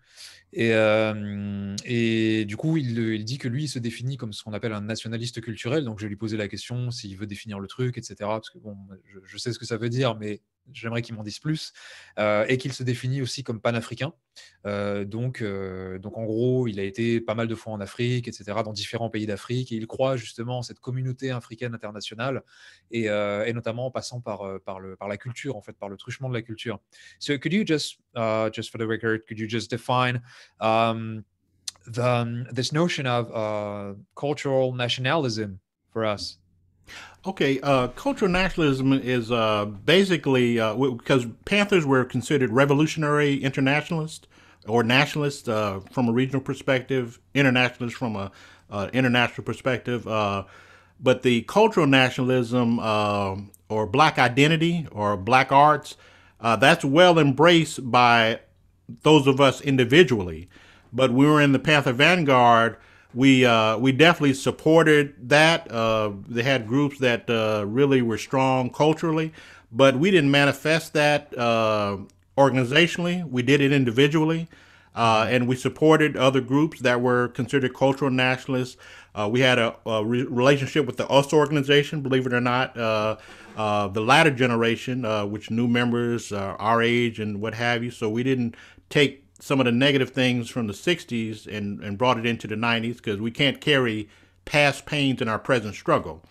Euh, et, du coup, il, dit que lui, il se définit comme ce qu'on appelle un nationaliste culturel. Donc, je vais lui poser la question s'il veut définir le truc, etc. Parce que bon, je sais ce que ça veut dire, mais j'aimerais qu'ils m'en disent plus, euh, et qu'il se définit aussi comme panafricain. Euh, donc, euh, donc en gros, il a été pas mal de fois en Afrique, etc., dans différents pays d'Afrique, et il croit justement en cette communauté africaine internationale, et, notamment en passant par, par, le, par la culture, en fait, par le truchement de la culture. So, could you just, uh, just for the record, could you just define um, the, this notion of uh, cultural nationalism for us? Okay, uh, cultural nationalism is uh, basically uh, because Panthers were considered revolutionary internationalists or nationalists uh, from a regional perspective, internationalists from a uh, international perspective. Uh, but the cultural nationalism or black identity or black arts, that's well embraced by those of us individually. But we were in the Panther vanguard we uh, we definitely supported that. Uh, they had groups that uh, really were strong culturally, but we didn't manifest that uh, organizationally. We did it individually, uh, and we supported other groups that were considered cultural nationalists. Uh, we had a, a re- relationship with the US organization, believe it or not. the latter generation, which new members our age and what have you, so we didn't take some of the negative things from the 60s and, and brought it into the 90s because we can't carry past pains in our present struggle.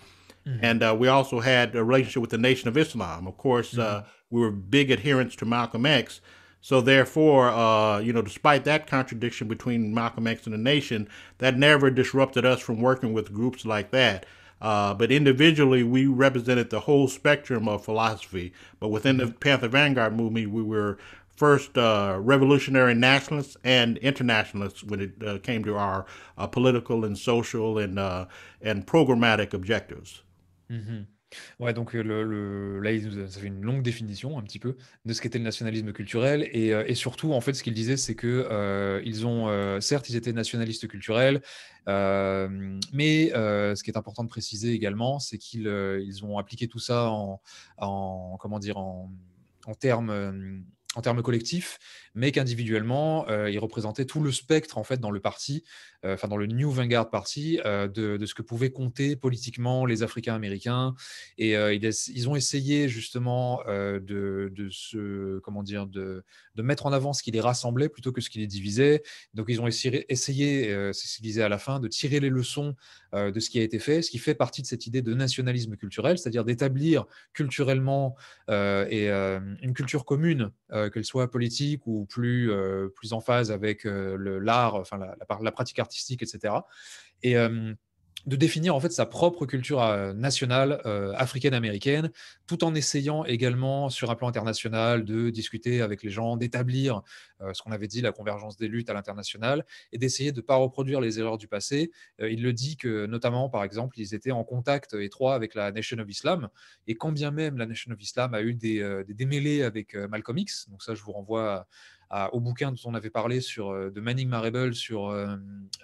Mm-hmm. And uh, we also had a relationship with the Nation of Islam. Of course, uh, mm-hmm. uh, we were big adherents to Malcolm X. So, therefore, uh, you know, despite that contradiction between Malcolm X and the nation, that never disrupted us from working with groups like that. Uh, but individually, we represented the whole spectrum of philosophy. But within the mm-hmm. Panther Vanguard movement, we were first uh, revolutionary nationalists and internationalists when it uh, came to our uh, political and social and, uh, programmatic objectives. Mm-hmm. Ouais, donc euh, le, le, là, ça fait une longue définition un petit peu de ce qu'était le nationalisme culturel. Et, euh, et surtout, en fait, ce qu'il disait, c'est que euh, ils ont, certes, ils étaient nationalistes culturels, mais ce qui est important de préciser également, c'est qu'ils ils ont appliqué tout ça en, en comment dire, en, en termes en termes collectifs mais qu'individuellement, euh, ils représentaient tout le spectre en fait dans le parti, euh, enfin dans le New Vanguard Party, euh, de, ce que pouvaient compter politiquement les Africains-Américains. Et ils, ont essayé justement de, de, se, comment dire, de, de, mettre en avant ce qui les rassemblait plutôt que ce qui les divisait. Donc ils ont essayé, essayé c'est ce qu'ils disaient à la fin, de tirer les leçons de ce qui a été fait, ce qui fait partie de cette idée de nationalisme culturel, c'est-à-dire d'établir culturellement et une culture commune, qu'elle soit politique ou plus, euh, plus en phase avec euh, l'art, enfin la, pratique artistique, etc. Et de définir en fait sa propre culture euh, nationale africaine-américaine, tout en essayant également sur un plan international de discuter avec les gens, d'établir ce qu'on avait dit, la convergence des luttes à l'international, et d'essayer de ne pas reproduire les erreurs du passé. il le dit que notamment, par exemple, ils étaient en contact étroit avec la Nation of Islam, et quand bien même la Nation of Islam a eu des, des démêlés avec Malcolm X, donc ça je vous renvoie à au bouquin dont on avait parlé sur, euh, de Manning Marable sur euh,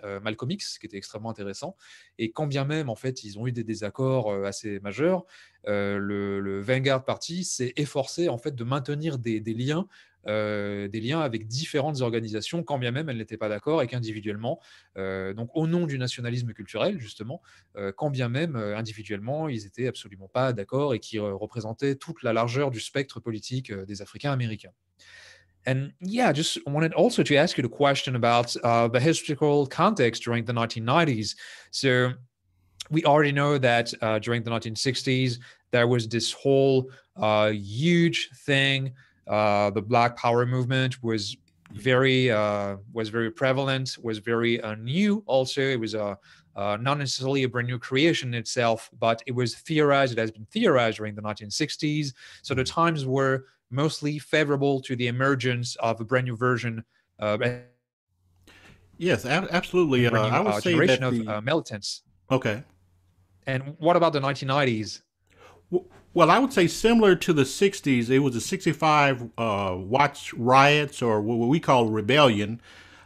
euh, Malcolm X, qui était extrêmement intéressant. Et quand bien même, en fait, ils ont eu des désaccords assez majeurs, le, Vanguard Party s'est efforcé en fait, de maintenir des, liens des liens avec différentes organisations, quand bien même elles n'étaient pas d'accord et qu'individuellement, donc au nom du nationalisme culturel, justement, quand bien même individuellement, ils n'étaient absolument pas d'accord et qui représentaient toute la largeur du spectre politique des Africains américains. And yeah, just wanted also to ask you the question about uh, the historical context during the 1990s. So we already know that uh, during the 1960s, there was this whole uh, huge thing. Uh, the Black Power movement was very uh, was very prevalent, was very uh, new. Also, it was a uh, not necessarily a brand new creation itself, but it was theorized, it has been theorized during the 1960s. So the times were mostly favorable to the emergence of a brand new version. Uh, yes, ab- absolutely. Uh, new, I would uh, say generation that the... of uh, militants. Okay. And what about the 1990s? Well, I would say similar to the 60s, it was the 65 uh, watch riots or what we call rebellion,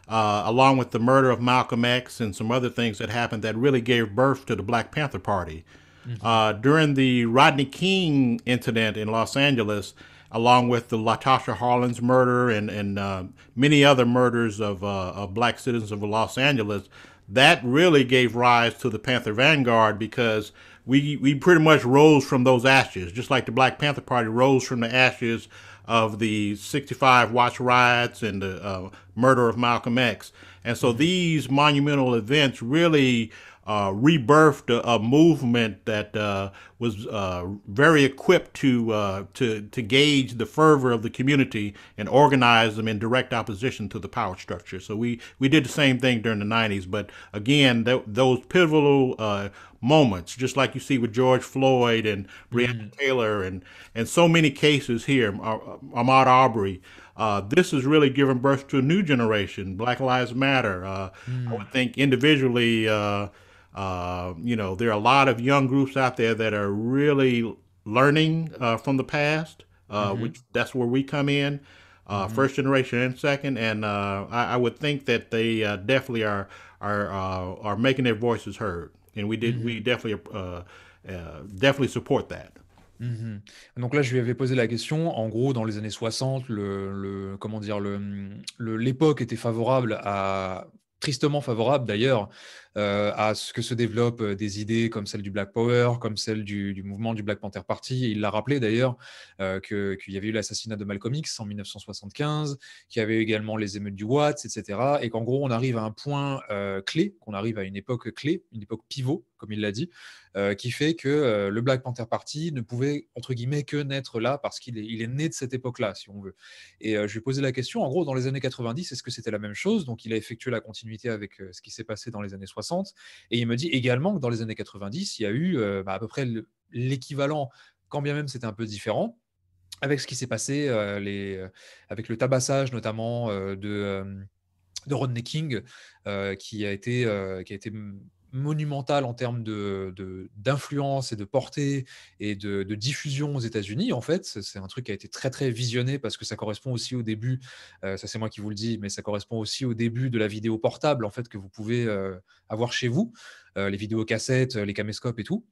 uh, along with the murder of Malcolm X and some other things that happened that really gave birth to the Black Panther Party. Mm-hmm. Uh, during the Rodney King incident in Los Angeles, along with the Latasha Harlins murder and, and uh, many other murders of, uh, of black citizens of Los Angeles, that really gave rise to the Panther Vanguard because we, we pretty much rose from those ashes, just like the Black Panther Party rose from the ashes of the 65 watch riots and the uh, murder of Malcolm X. And so these monumental events really uh, rebirthed a, a, movement that uh, was uh, very equipped to, uh, to, to gauge the fervor of the community and organize them in direct opposition to the power structure. So we, we did the same thing during the 90s. But again, th those pivotal uh, moments, just like you see with George Floyd and Breonna mm -hmm. Taylor and, and so many cases here, uh, Ahmaud Arbery. Uh, this has really given birth to a new generation. Black Lives Matter. Uh, mm. I would think individually, uh, Uh, you know, there are a lot of young groups out there that are really learning uh, from the past, uh, mm-hmm. which that's where we come in, uh, mm-hmm. first generation and second. And uh I, I, would think that they uh, definitely are are uh are making their voices heard, and we did mm-hmm. we definitely uh, definitely support that. Mmh. Donc là, je lui avais posé la question. En gros, dans les années 60, le, le comment dire, le, le, l'époque était favorable à tristement favorable d'ailleurs euh, à ce que se développent euh, des idées comme celle du Black Power, comme celle du, mouvement du Black Panther Party. il l'a rappelé d'ailleurs euh, qu'il y avait eu l'assassinat de Malcolm X en 1975, qu'il y avait également les émeutes du Watts, etc. Et qu'en gros, on arrive à un point clé, qu'on arrive à une époque clé, une époque pivot, comme il l'a dit, qui fait que le Black Panther Party ne pouvait, entre guillemets, que naître là, parce qu'il est, il est né de cette époque-là, si on veut. Et je lui ai posé la question, en gros, dans les années 90, est-ce que c'était la même chose Donc il a effectué la continuité avec ce qui s'est passé dans les années 60. Et il me dit également que dans les années 90, il y a eu euh, bah, à peu près l'équivalent, quand bien même c'était un peu différent, avec ce qui s'est passé, euh, euh, avec le tabassage notamment de, de Rodney King, qui a été... qui a été monumental en termes d'influence de, et de portée et de, diffusion aux États-Unis. En fait, c'est un truc qui a été très très visionné parce que ça correspond aussi au début. Euh, ça c'est moi qui vous le dis, mais ça correspond aussi au début de la vidéo portable en fait que vous pouvez euh, avoir chez vous. Euh, les vidéocassettes, euh, les caméscopes et tout.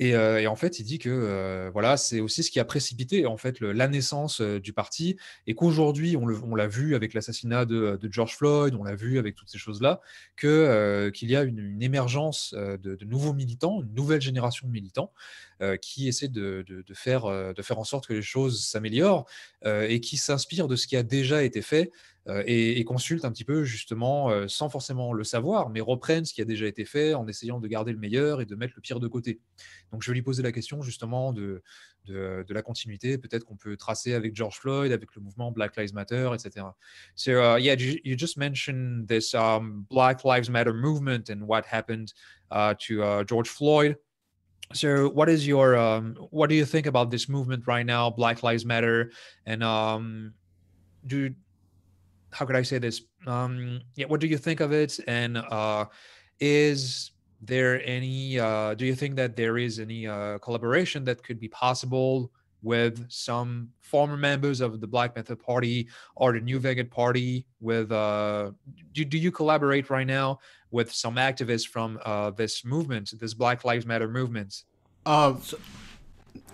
Euh, et, en fait, il dit que voilà, c'est aussi ce qui a précipité en fait la naissance du parti et qu'aujourd'hui, on l'a vu avec l'assassinat de, George Floyd, on l'a vu avec toutes ces choses-là, que qu'il y a une, émergence de nouveaux militants, une nouvelle génération de militants. Euh, qui essaie de, faire, euh, de faire en sorte que les choses s'améliorent euh, et qui s'inspire de ce qui a déjà été fait et, consulte un petit peu justement sans forcément le savoir, mais reprennent ce qui a déjà été fait en essayant de garder le meilleur et de mettre le pire de côté. Donc je vais lui poser la question justement de, la continuité, peut-être qu'on peut tracer avec George Floyd, avec le mouvement Black Lives Matter, etc. So uh, you, you just mentioned this um, Black Lives Matter movement and what happened uh, to uh, George Floyd. so what is your um, what do you think about this movement right now black lives matter and um do how could i say this um yeah what do you think of it and uh is there any uh do you think that there is any uh collaboration that could be possible with some former members of the Black Panther Party or the New Vegan Party. With uh, do, do you collaborate right now? with some activists from uh, this movement, this Black Lives Matter movement? Uh, so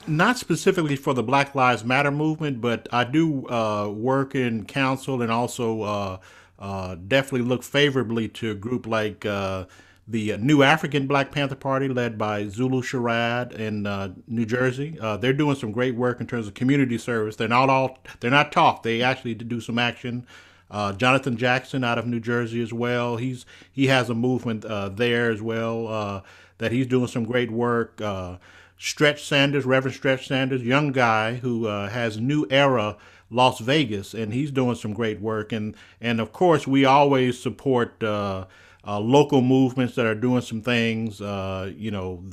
not specifically for the Black Lives Matter movement, but I do uh, work in council and also uh, uh, definitely look favorably to a group like uh, the New African Black Panther Party, led by Zulu Sharad in uh, New Jersey. Uh, they're doing some great work in terms of community service. They're not all they're not talk. They actually do some action uh, Jonathan Jackson out of New Jersey as well. He's he has a movement uh, there as well uh, that he's doing some great work. Uh, Stretch Sanders, Reverend Stretch Sanders, young guy who uh, has New Era Las Vegas, and he's doing some great work. And and of course we always support uh, local movements that are doing some things. you know.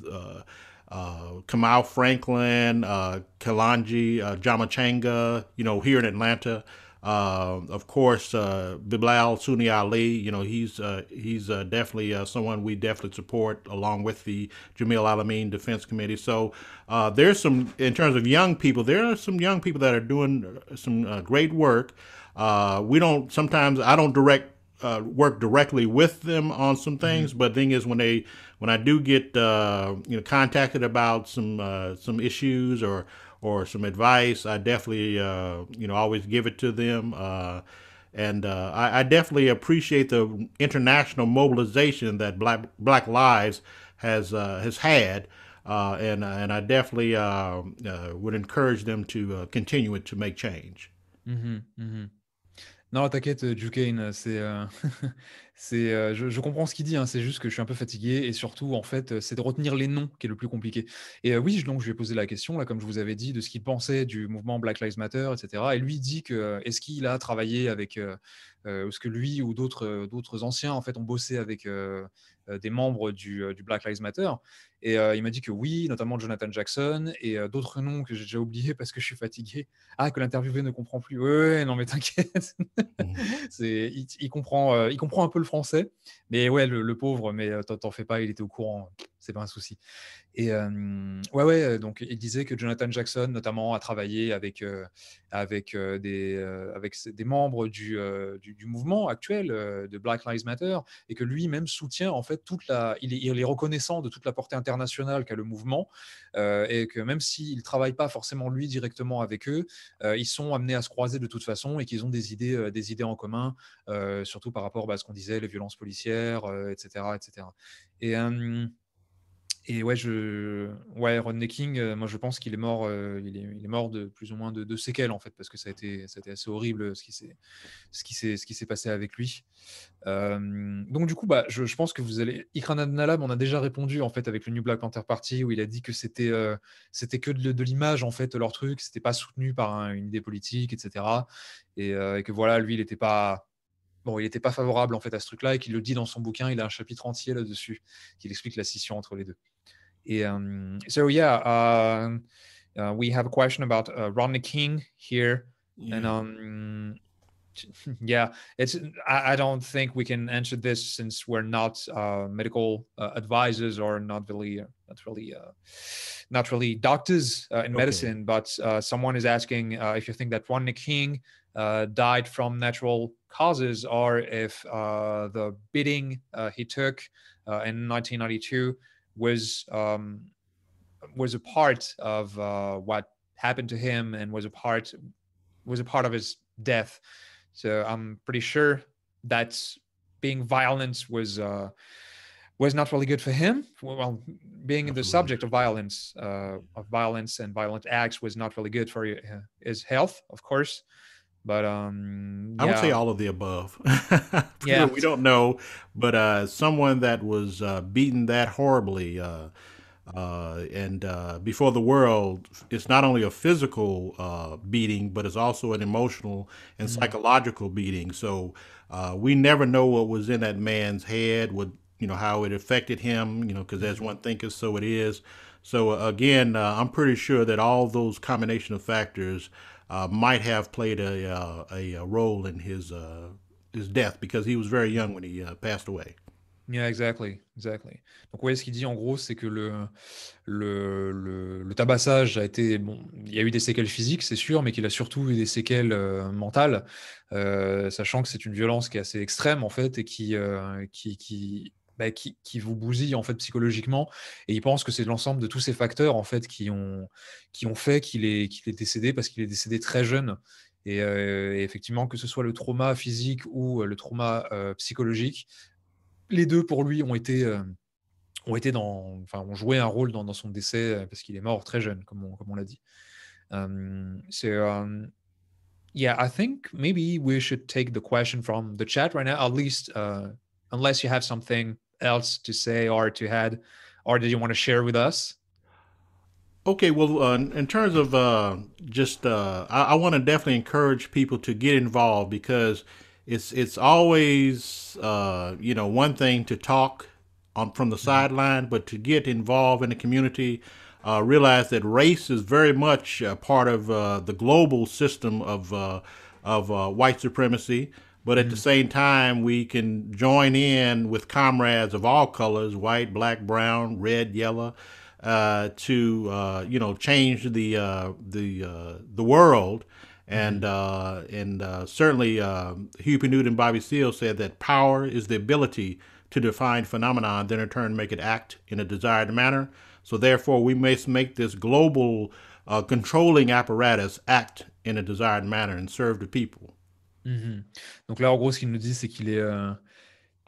Uh, Kamal Franklin, uh, Kalanji, uh, Jamachanga, you know, here in Atlanta. Um, of course, uh, Bilal Sunni Ali, you know, he's uh, he's uh, definitely uh, someone we definitely support along with the Jamil Alameen Defense Committee. So uh, there's some, in terms of young people, there are some young people that are doing some great work. we don't, sometimes I don't direct uh, work directly with them on some mm-hmm. things. Mm-hmm. But thing is, when they when I do get uh, you know contacted about some uh, some issues or or some advice, I definitely, uh, you know, always give it to them. Uh, and uh, I, I, definitely appreciate the international mobilization that Black Black Lives has uh, has had, uh, and uh, and I definitely um, would encourage them to continue it to make change. Mm-hmm, mm-hmm. Non, t'inquiète, euh, Duquesne, euh, c'est, euh, c'est, je, comprends ce qu'il dit, hein, c'est juste que je suis un peu fatigué et surtout, en fait, c'est de retenir les noms qui est le plus compliqué. Et oui, donc je lui ai posé la question, là, comme je vous avais dit, de ce qu'il pensait du mouvement Black Lives Matter, etc. Et lui dit que, est-ce qu'il a travaillé avec, est-ce que lui ou d'autres, d'autres anciens, en fait, ont bossé avec euh, des membres euh, du, Black Lives Matter. Et euh, il m'a dit que oui, notamment Jonathan Jackson et d'autres noms que j'ai déjà oubliés parce que je suis fatigué. Ah, que l'interviewé ne comprend plus. Ouais, non, mais t'inquiète. Mhm. il, il, comprend, il comprend un peu le français. Mais ouais, le, le pauvre, mais t'en fais pas, il était au courant. C'est pas un souci. Et ouais, ouais, donc il disait que Jonathan Jackson, notamment, a travaillé avec, avec, des, avec des membres du, du, mouvement actuel de Black Lives Matter et que lui-même soutient, en fait, toute la. Il est, reconnaissant de toute la portée internationale qu'a le mouvement et que même s'il ne travaille pas forcément lui directement avec eux, ils sont amenés à se croiser de toute façon et qu'ils ont des idées, des idées en commun, surtout par rapport bah, à ce qu'on disait, les violences policières, etc., etc. Et et ouais, je, ouais, Rodney King, euh, moi je pense qu'il est mort, euh, il, est, mort de plus ou moins de, séquelles en fait, parce que ça a été, ça a été assez horrible ce qui s'est, ce qui ce qui s'est passé avec lui. Euh, donc du coup, bah, je, pense que vous allez, Ikran Adnalab, on a déjà répondu en fait avec le New Black Panther Party où il a dit que c'était, c'était que de, l'image en fait leur truc, c'était pas soutenu par une idée politique, etc. Et, que voilà, lui, il n'était pas, bon, il était pas favorable en fait à ce truc-là et qu'il le dit dans son bouquin, il a un chapitre entier là-dessus, qu'il explique la scission entre les deux. um, so yeah, uh, uh, we have a question about uh, Rodney King here, yeah. and um, yeah, it's I, I, don't think we can answer this since we're not uh, medical uh, advisors or not really uh, not really not really doctors in okay. medicine. But someone is asking if you think that Rodney King died from natural causes or if the beating he took in 1992 was um, was a part of uh, what happened to him and was a part was a part of his death. So I'm pretty sure that being violence was uh, was not really good for him. Well, being the subject of violence uh, of violence and violent acts was not really good for uh, his health, of course. But um, yeah. I would say all of the above. yeah, we don't know, but uh, someone that was uh, beaten that horribly, uh, uh and uh, before the world, it's not only a physical uh, beating, but it's also an emotional and mm-hmm. psychological beating. So we never know what was in that man's head, what you know, how it affected him. You know, because as mm-hmm. one thinketh, so it is. So again, I'm pretty sure that all those combination of factors. Uh, might have played a, uh, a, a uh, role in his his death because he was very young when he passed away. Yeah, exactly, exactly. Donc voyez, ce qu'il dit en gros, c'est que le, le, le, tabassage a été bon, il y a eu des séquelles physiques, c'est sûr, mais qu'il a surtout eu des séquelles euh, mentales, euh, sachant que c'est une violence qui est assez extrême en fait et qui, euh, qui, qui bah, qui, vous bousille en fait psychologiquement et il pense que c'est l'ensemble de tous ces facteurs en fait qui ont, qui ont fait qu'il est, qu'il est décédé parce qu'il est décédé très jeune et, euh, effectivement que ce soit le trauma physique ou euh, le trauma euh, psychologique les deux pour lui ont été ont été dans enfin ont joué un rôle dans, son décès parce qu'il est mort très jeune comme on, comme on l'a dit so, um, yeah I think maybe we should take the question from the chat right now at least uh, unless you have something else to say or to add or did you want to share with us okay well uh, in terms of uh, just uh, i, I want to definitely encourage people to get involved because it's it's always uh, you know one thing to talk on from the mm-hmm. sideline but to get involved in the community uh, realize that race is very much a part of uh, the global system of of white supremacy but at mm-hmm. the mm. same time, we can join in with comrades of all colors white, black, brown, red, yellow uh, to, uh, you know, change the, uh, the, uh, the world. Mm-hmm. And, uh, and uh, certainly, um, Hugh P. Newton and Bobby Seale said that power is the ability to define phenomenon, then in turn make it act in a desired manner. So therefore, we must make this global uh, controlling apparatus act in a desired manner and serve the people. Mmh donc là, en gros, ce qu'il nous dit, c'est qu'il est, euh,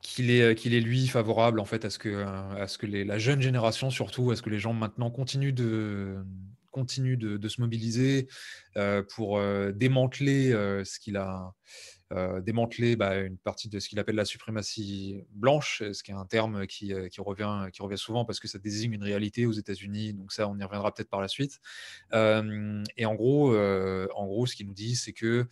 qu'il est, euh, qu'il est lui favorable en fait à ce que, euh, à ce que les, la jeune génération surtout, à ce que les gens maintenant continuent de, continuent de, se mobiliser pour démanteler ce qu'il a démantelé, bah, une partie de ce qu'il appelle la suprématie blanche, ce qui est un terme qui, qui, revient, qui revient souvent parce que ça désigne une réalité aux États-Unis, donc ça, on y reviendra peut-être par la suite. et en gros, en gros, ce qu'il nous dit, c'est que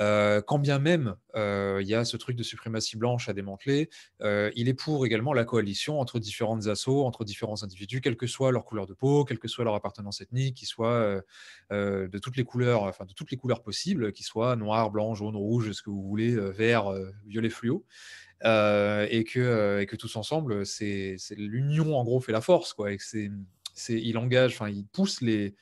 euh, quand bien même euh, il y a ce truc de suprématie blanche à démanteler, euh, il est pour également la coalition entre différentes assauts, entre différents individus, quelle que soit leur couleur de peau, quelle que soit leur appartenance ethnique, qu'ils soient de toutes les couleurs, enfin de toutes les couleurs possibles, qu'ils soient noir, blanc, jaune, rouge, ce que vous voulez, vert, violet fluo. et, que, et que tous ensemble, c'est l'union en gros fait la force, quoi. Et c'est, il engage, enfin, il pousse les,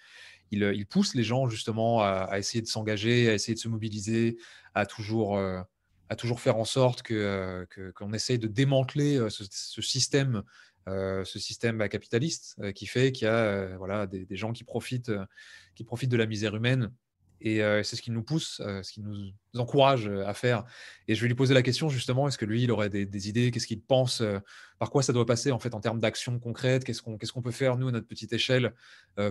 euh, il, pousse les gens justement à, essayer de s'engager, à essayer de se mobiliser, à toujours, euh, à toujours faire en sorte euh, qu'on que, essaye de démanteler ce, système. ce système bah, capitaliste qui fait qu'il y a voilà, des, des, gens qui profitent, qui profitent de la misère humaine et euh, c'est ce qui nous pousse, euh, ce qui nous encourage euh, à faire. Et je vais lui poser la question justement, est-ce que lui, il aurait des, idées Qu'est-ce qu'il pense Par quoi ça doit passer en fait en termes d'actions concrètes Qu'est-ce qu'on ce qu'on peut faire, nous, à notre petite échelle,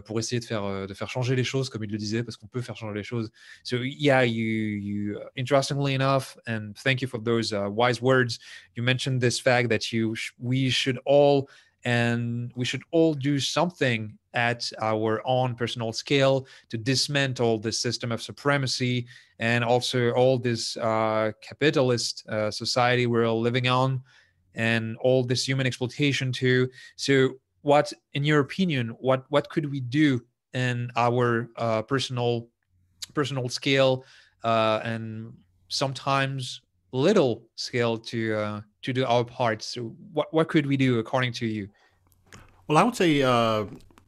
pour essayer de faire, de faire changer les choses, comme il le disait, parce qu'on peut faire changer les choses. So, yeah, you, interestingly enough, and thank you for those uh, wise words, you mentioned this fact that you, we should all, and we should all do something at our own personal scale to dismantle the system of supremacy and also all this uh, capitalist uh, society we're living on and all this human exploitation too. So, what, in your opinion, what what could we do in our uh, personal personal scale uh, and sometimes little scale to uh, to do our part? So, what what could we do according to you? Well, I would say uh,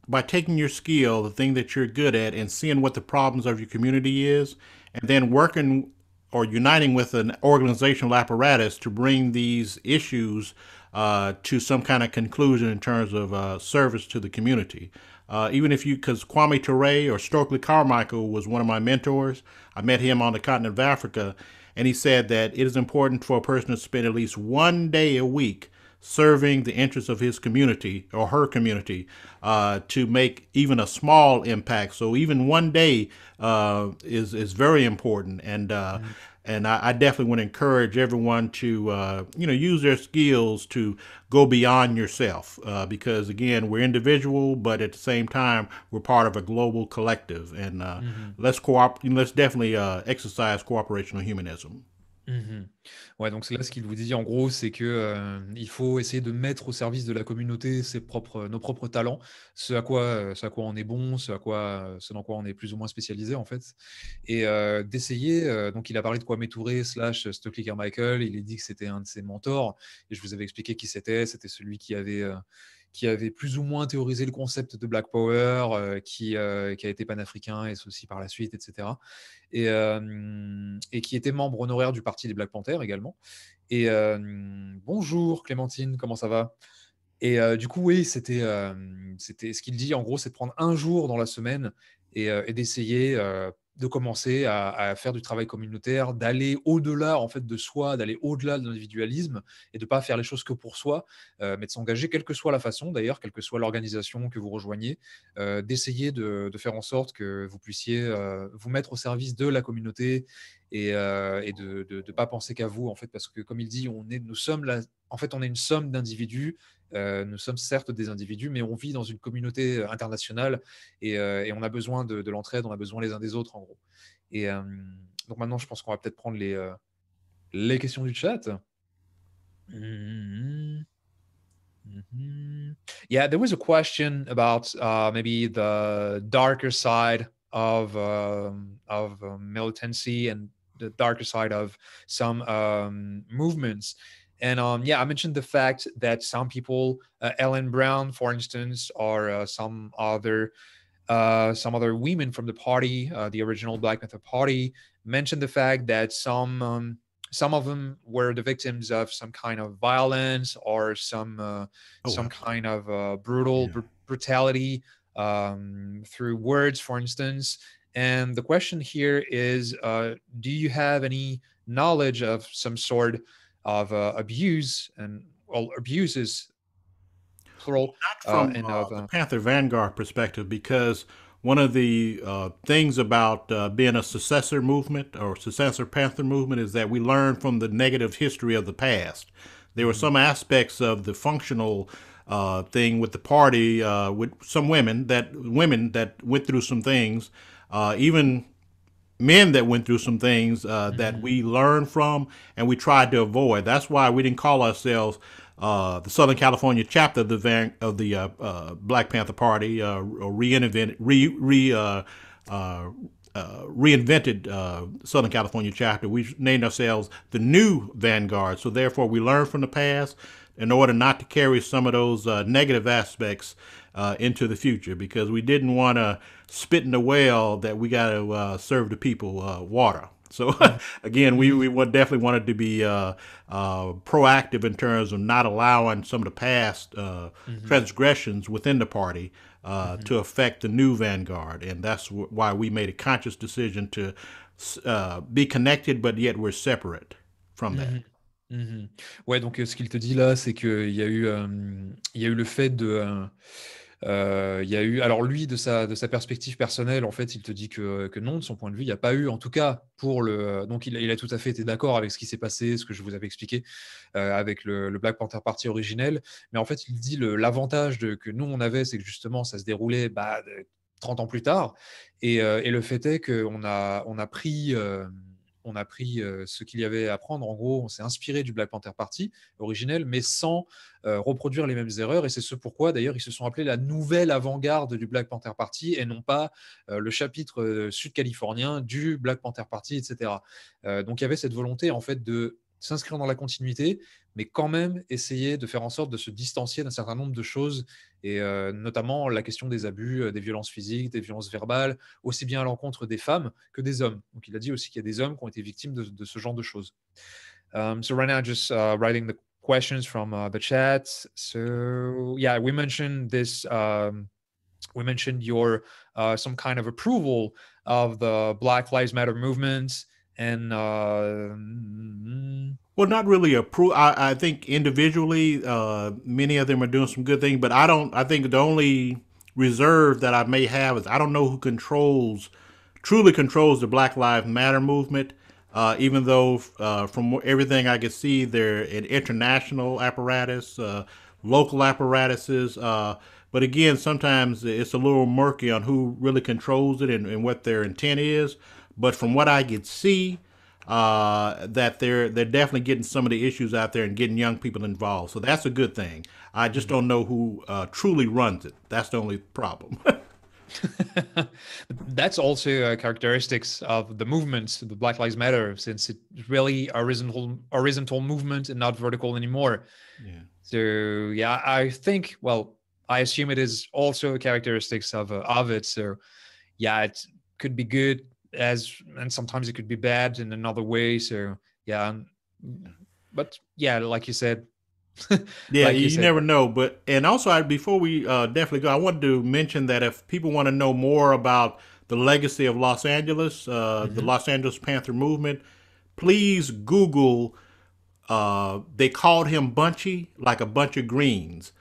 by taking your skill, the thing that you're good at, and seeing what the problems of your community is, and then working or uniting with an organizational apparatus to bring these issues uh, to some kind of conclusion in terms of uh, service to the community. Uh, even if you, because Kwame Ture or Stokely Carmichael was one of my mentors, I met him on the continent of Africa, and he said that it is important for a person to spend at least one day a week serving the interests of his community or her community uh, to make even a small impact. So even one day uh, is is very important, and uh, mm-hmm. and I, I, definitely want to encourage everyone to uh, you know use their skills to go beyond yourself uh, because again we're individual, but at the same time we're part of a global collective, and uh, mm-hmm. let's cooperate. let's definitely exercise cooperation humanism. Mm-hmm. Ouais, donc là, ce qu'il vous dit en gros, c'est que euh, il faut essayer de mettre au service de la communauté ses propres, euh, nos propres talents, ce à quoi, euh, ce à quoi on est bon, ce à quoi, ce dans quoi on est plus ou moins spécialisé en fait, et d'essayer. donc, il a parlé de Kwame Touré slash Stocklicker Michael, Il a dit que c'était un de ses mentors, et je vous avais expliqué qui c'était. C'était celui qui avait qui avait plus ou moins théorisé le concept de Black Power, euh, qui, euh, qui, a été panafricain et ceci par la suite, etc. Et, euh, et, qui était membre honoraire du parti des Black Panthers également. Et bonjour Clémentine, comment ça va Et du coup, oui, c'était c'était ce qu'il dit, en gros, c'est de prendre un jour dans la semaine et d'essayer de commencer à, faire du travail communautaire, d'aller au-delà en fait de soi, d'aller au-delà de l'individualisme et de ne pas faire les choses que pour soi, euh, mais de s'engager quelle que soit la façon d'ailleurs, quelle que soit l'organisation que vous rejoignez, euh, d'essayer de, faire en sorte que vous puissiez euh, vous mettre au service de la communauté euh, et, de ne pas penser qu'à vous en fait parce que comme il dit on est nous sommes là. en fait on est une somme d'individus euh, nous sommes certes des individus mais on vit dans une communauté internationale et, euh, on a besoin de, l'entraide on a besoin les uns des autres en gros et donc maintenant je pense qu'on va peut-être prendre les les questions du chat mm-hmm. Mm-hmm. Yeah, there was a question about uh, maybe the darker side of um, of uh, militancy and the darker side of some um, movements. And um, yeah, I mentioned the fact that some people, uh, Ellen Brown, for instance, or uh, some other uh, some other women from the party, uh, the original Black Panther Party, mentioned the fact that some um, some of them were the victims of some kind of violence or some uh, oh, some wow. kind of uh, brutal yeah. br- brutality um, through words, for instance. And the question here is uh, Do you have any knowledge of some sort of uh, abuse and well, abuses? Plural, Not uh, from uh, of, the uh, Panther Vanguard perspective, because one of the uh, things about uh, being a successor movement or successor Panther movement is that we learn from the negative history of the past. There were mm-hmm. some aspects of the functional uh, thing with the party with some women that women that went through some things uh, even men that went through some things uh, mm-hmm. that mm-hmm. we learned from and we tried to avoid. That's why we didn't call ourselves uh, the Southern California chapter of the Van- of the uh, uh Black Panther Party, uh, reinvented re, re uh, uh, reinvented Southern California chapter. We named ourselves the New Vanguard. So therefore, we learned from the past in order not to carry some of those negative aspects uh, into the future because we didn't want to spit in the well that we got to uh, serve the people uh, water. So again, we, we definitely wanted to be uh, uh, proactive in terms of not allowing some of the past uh, mm-hmm. transgressions within the party uh, mm-hmm. to affect the new vanguard, and that's w- why we made a conscious decision to uh, be connected, but yet we're separate from mm-hmm. that. Mmh ouais, donc euh, ce qu'il te dit là, c'est qu'il y, a eu, il y a eu le fait de. Hein, euh, il y a eu, alors lui, de sa, de sa perspective personnelle, en fait, il te dit que, non, de son point de vue, il n'y a pas eu, en tout cas, pour le. Donc, il, a tout à fait été d'accord avec ce qui s'est passé, ce que je vous avais expliqué euh, avec le, Black Panther Party originel. Mais en fait, il dit l'avantage que nous, on avait, c'est que justement, ça se déroulait bah, 30 ans plus tard. Et, et le fait est qu'on a, on a pris on a pris euh, ce qu'il y avait à prendre. En gros, on s'est inspiré du Black Panther Party originel, mais sans euh, reproduire les mêmes erreurs. Et c'est ce pourquoi, d'ailleurs, ils se sont appelés la nouvelle avant-garde du Black Panther Party et non pas euh, le chapitre sud-californien du Black Panther Party, etc. donc, il y avait cette volonté, en fait, de s'inscrire dans la continuité, mais quand même essayer de faire en sorte de se distancier d'un certain nombre de choses, et euh, notamment la question des abus, euh, des violences physiques, des violences verbales, aussi bien à l'encontre des femmes que des hommes. Donc il a dit aussi qu'il y a des hommes qui ont été victimes de, ce genre de choses. Um, so right now, just uh, writing the questions from uh, the chat. So yeah, we mentioned this. Um, we mentioned your uh, some kind of approval of the Black Lives Matter movement. and uh, mm-hmm. well, not really a pro. I, I think individually, uh, many of them are doing some good things, but I don't. I think the only reserve that I may have is I don't know who controls, truly controls the Black Lives Matter movement. Uh, even though, uh, from everything I could see, they're an international apparatus, uh, local apparatuses. Uh, but again, sometimes it's a little murky on who really controls it and, and what their intent is. But from what I could see, uh, that they're they're definitely getting some of the issues out there and getting young people involved. So that's a good thing. I just don't know who uh, truly runs it. That's the only problem. that's also characteristics of the movement, the Black Lives Matter, since it's really horizontal horizontal movement and not vertical anymore. Yeah. So yeah, I think well, I assume it is also characteristics of uh, it. So yeah, it could be good, as and sometimes it could be bad in another way so yeah but yeah like you said yeah like you, you said. never know but and also I, before we uh, definitely go i wanted to mention that if people want to know more about the legacy of los angeles uh, mm-hmm. the los angeles panther movement please google uh, they called him bunchy like a bunch of greens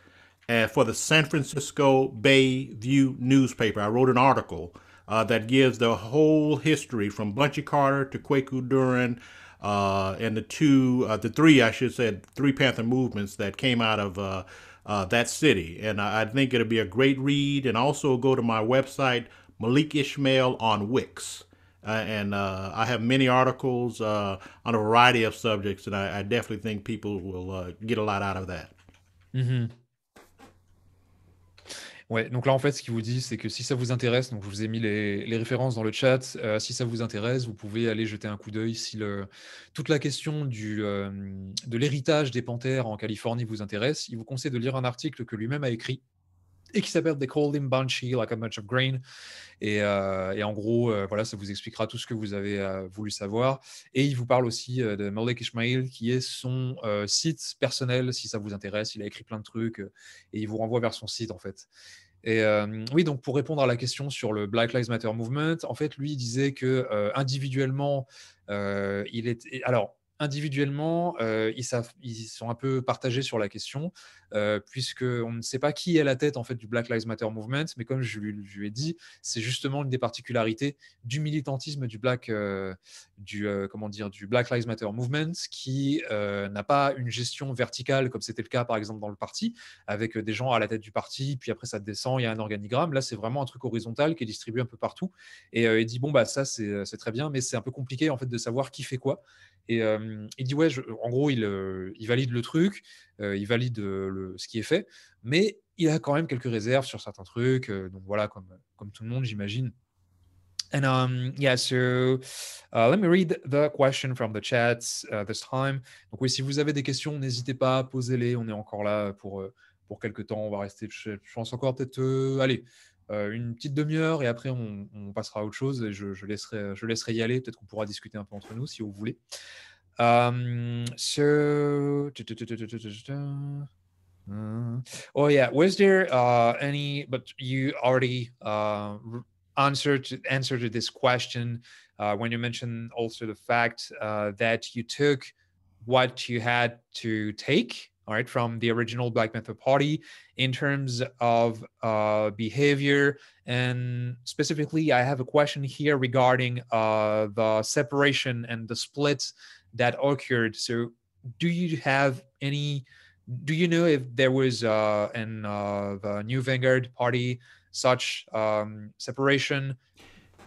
uh, for the san francisco bay view newspaper i wrote an article uh, that gives the whole history from Bunchy Carter to Kwaku Duran uh, and the two, uh, the three, I should say, three Panther movements that came out of uh, uh, that city. And I, I, think it'll be a great read. And also go to my website, Malik Ishmael on Wix. Uh, and I have many articles on a variety of subjects, and I, I definitely think people will get a lot out of that. Mm-hmm. Ouais, donc là, en fait, ce qu'il vous dit, c'est que si ça vous intéresse, donc je vous ai mis les, références dans le chat, euh, si ça vous intéresse, vous pouvez aller jeter un coup d'œil. Si le, toute la question du, euh, de l'héritage des panthères en Californie vous intéresse, il vous conseille de lire un article que lui-même a écrit et qui s'appelle They Call Him Banshee, Like a Bunch of Grain. Et, euh, en gros, euh, voilà, ça vous expliquera tout ce que vous avez euh, voulu savoir. Et il vous parle aussi de Malik Ismail, qui est son site personnel, si ça vous intéresse. Il a écrit plein de trucs et il vous renvoie vers son site, en fait. Et oui, donc pour répondre à la question sur le Black Lives Matter Movement, en fait, lui il disait que individuellement, il est. Alors, individuellement, euh, ils, sont un peu partagés sur la question, euh, puisqu'on ne sait pas qui est à la tête en fait, du Black Lives Matter Movement, mais comme je, lui, ai dit, c'est justement une des particularités du militantisme du Black, euh, du, comment dire, du Black Lives Matter Movement, qui n'a pas une gestion verticale comme c'était le cas par exemple dans le parti, avec des gens à la tête du parti, puis après ça descend, il y a un organigramme. Là, c'est vraiment un truc horizontal qui est distribué un peu partout, et il dit, bon, bah, ça c'est très bien, mais c'est un peu compliqué en fait, de savoir qui fait quoi. Et il dit ouais, en gros, euh, il, valide le truc, euh, il valide euh, le, ce qui est fait, mais il a quand même quelques réserves sur certains trucs. donc voilà, comme, comme tout le monde, j'imagine. And um, uh, let me read the question from the chat uh, this time. Donc oui, si vous avez des questions, n'hésitez pas, posez-les. On est encore là pour pour quelques temps. On va rester, je, pense encore peut-être, allez, une petite demi-heure et après on, passera à autre chose. Et je, je laisserai, je laisserai y aller. Peut-être qu'on pourra discuter un peu entre nous si vous voulez. Um, so, uh, oh yeah, was there uh, any? But you already uh, answered answered answer to this question uh, when you mentioned also the fact uh, that you took what you had to take all right, from the original Black Panther Party in terms of uh, behavior. And specifically, I have a question here regarding uh, the separation and the split that occurred. So, do you have any? Do you know if there was uh, an uh, New Vanguard party such um, separation?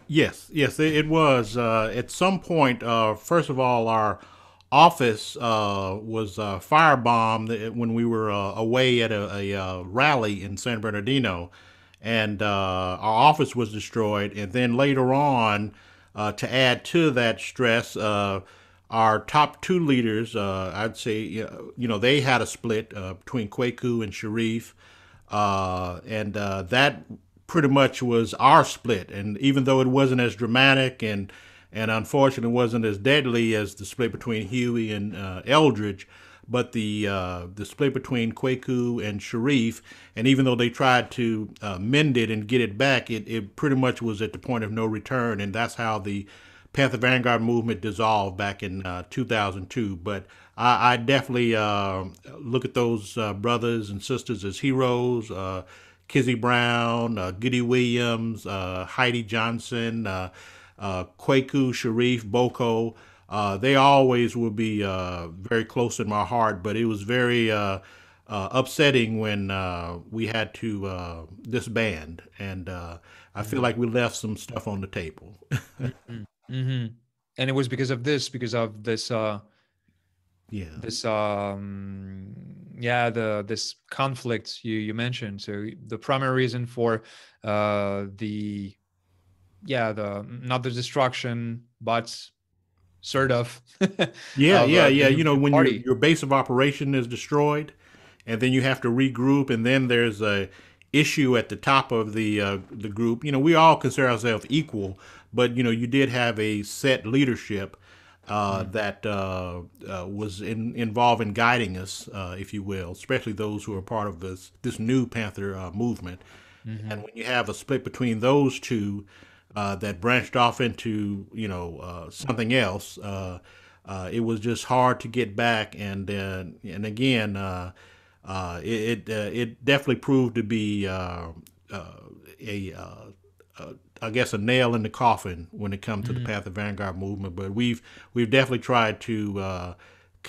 Yes, yes, it, it was uh, at some point. Uh, first of all, our office uh, was uh, firebombed when we were uh, away at a, a uh, rally in San Bernardino, and our office was destroyed. And then later on, to add to that stress, our top two leaders, uh, I'd say, you know, they had a split uh, between Kwaku and Sharif, uh, and uh, that pretty much was our split. And even though it wasn't as dramatic and and unfortunately wasn't as deadly as the split between Huey and uh, Eldridge, but the uh, the split between Kwaku and Sharif, and even though they tried to uh, mend it and get it back, it, it pretty much was at the point of no return, and that's how the Panther Vanguard movement dissolved back in uh, 2002. But I, I definitely uh, look at those uh, brothers and sisters as heroes. Uh, Kizzy Brown, uh, Goody Williams, uh, Heidi Johnson, Kwaku Sharif, Boko. they always will be very close in my heart, but it was very upsetting when we had to disband. And I feel mm-hmm. like we left some stuff on the table. mm-hmm. Mm-hmm. And it was because of this, because of this, uh, yeah, this, um, yeah, the this conflict you you mentioned. So the primary reason for uh, the, yeah, the not the destruction, but sort of. yeah, of, yeah, uh, yeah. You know, when your, your base of operation is destroyed, and then you have to regroup, and then there's a issue at the top of the uh, the group. You know, we all consider ourselves equal, but you know, you did have a set leadership uh, mm-hmm. that uh, uh was in, involved in guiding us, uh, if you will, especially those who are part of this this new Panther uh, movement. Mm-hmm. And when you have a split between those two that branched off into you know something else. it was just hard to get back, and and again, uh, it it, uh, it, definitely proved to be uh, uh, a I guess a nail in the coffin when it comes to mm-hmm. the Path of Vanguard movement. But we've we've definitely tried to uh,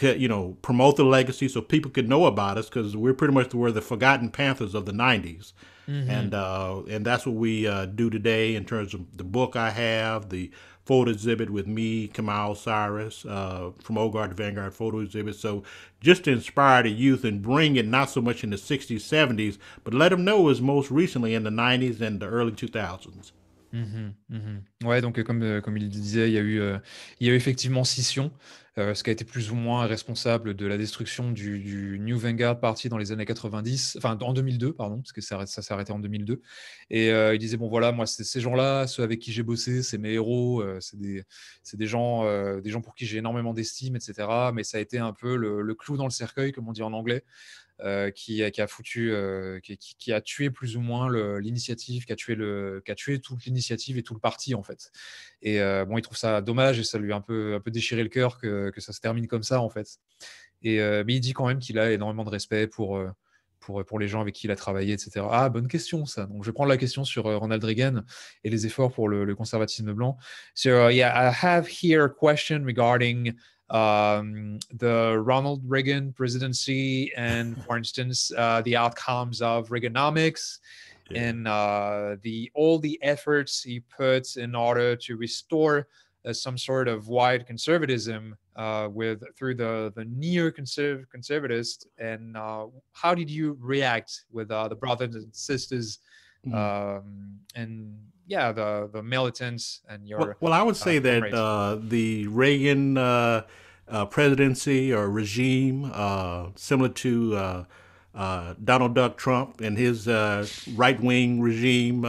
you know promote the legacy so people could know about us because we're pretty much we're the forgotten Panthers of the '90s, mm-hmm. and uh, and that's what we uh, do today in terms of the book I have the photo exhibit with me, Kamal Cyrus, uh, from Old Guard to Vanguard photo exhibit. So just to inspire the youth and bring it not so much in the 60s, 70s, but let them know it was most recently in the 90s and the early 2000s. Mhm, mhm. Ouais, donc euh, comme, euh, comme il disait, il y a eu, euh, il y a eu effectivement scission, ce qui a été plus ou moins responsable de la destruction du, New Vanguard Parti dans les années 90, enfin en 2002, pardon, parce que ça, ça s'est arrêté en 2002. Et il disait, bon voilà, moi, c'est ces gens-là, ceux avec qui j'ai bossé, c'est mes héros, c'est des, des, gens, des gens pour qui j'ai énormément d'estime, etc. Mais ça a été un peu le, le clou dans le cercueil, comme on dit en anglais. Euh, qui, a foutu, euh, qui, a tué plus ou moins l'initiative, qui a tué qui a tué toute l'initiative et tout le parti en fait. Et euh, bon, il trouve ça dommage et ça lui a un peu, un peu déchiré le cœur que, ça se termine comme ça en fait. Et mais il dit quand même qu'il a énormément de respect pour les gens avec qui il a travaillé, etc. Ah, bonne question, ça. Donc, je vais prendre la question sur Ronald Reagan et les efforts pour le, conservatisme blanc. So, I have here a question regarding um, the Ronald Reagan presidency and, for instance, uh, the outcomes of Reaganomics yeah. and uh, the all the efforts he puts in order to restore uh, some sort of wide conservatism uh, with through the the neo And uh, how did you react with uh, the brothers and sisters? Mm. Um, and yeah the the militants and your well, well I would say uh, that uh, the Reagan uh, presidency or regime similar to Donald Duck Trump and his right wing regime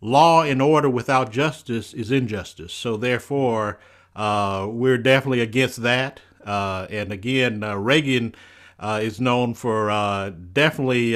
law and order without justice is injustice. So therefore, uh, we're definitely against that. Uh, and again, uh, Reagan is known for definitely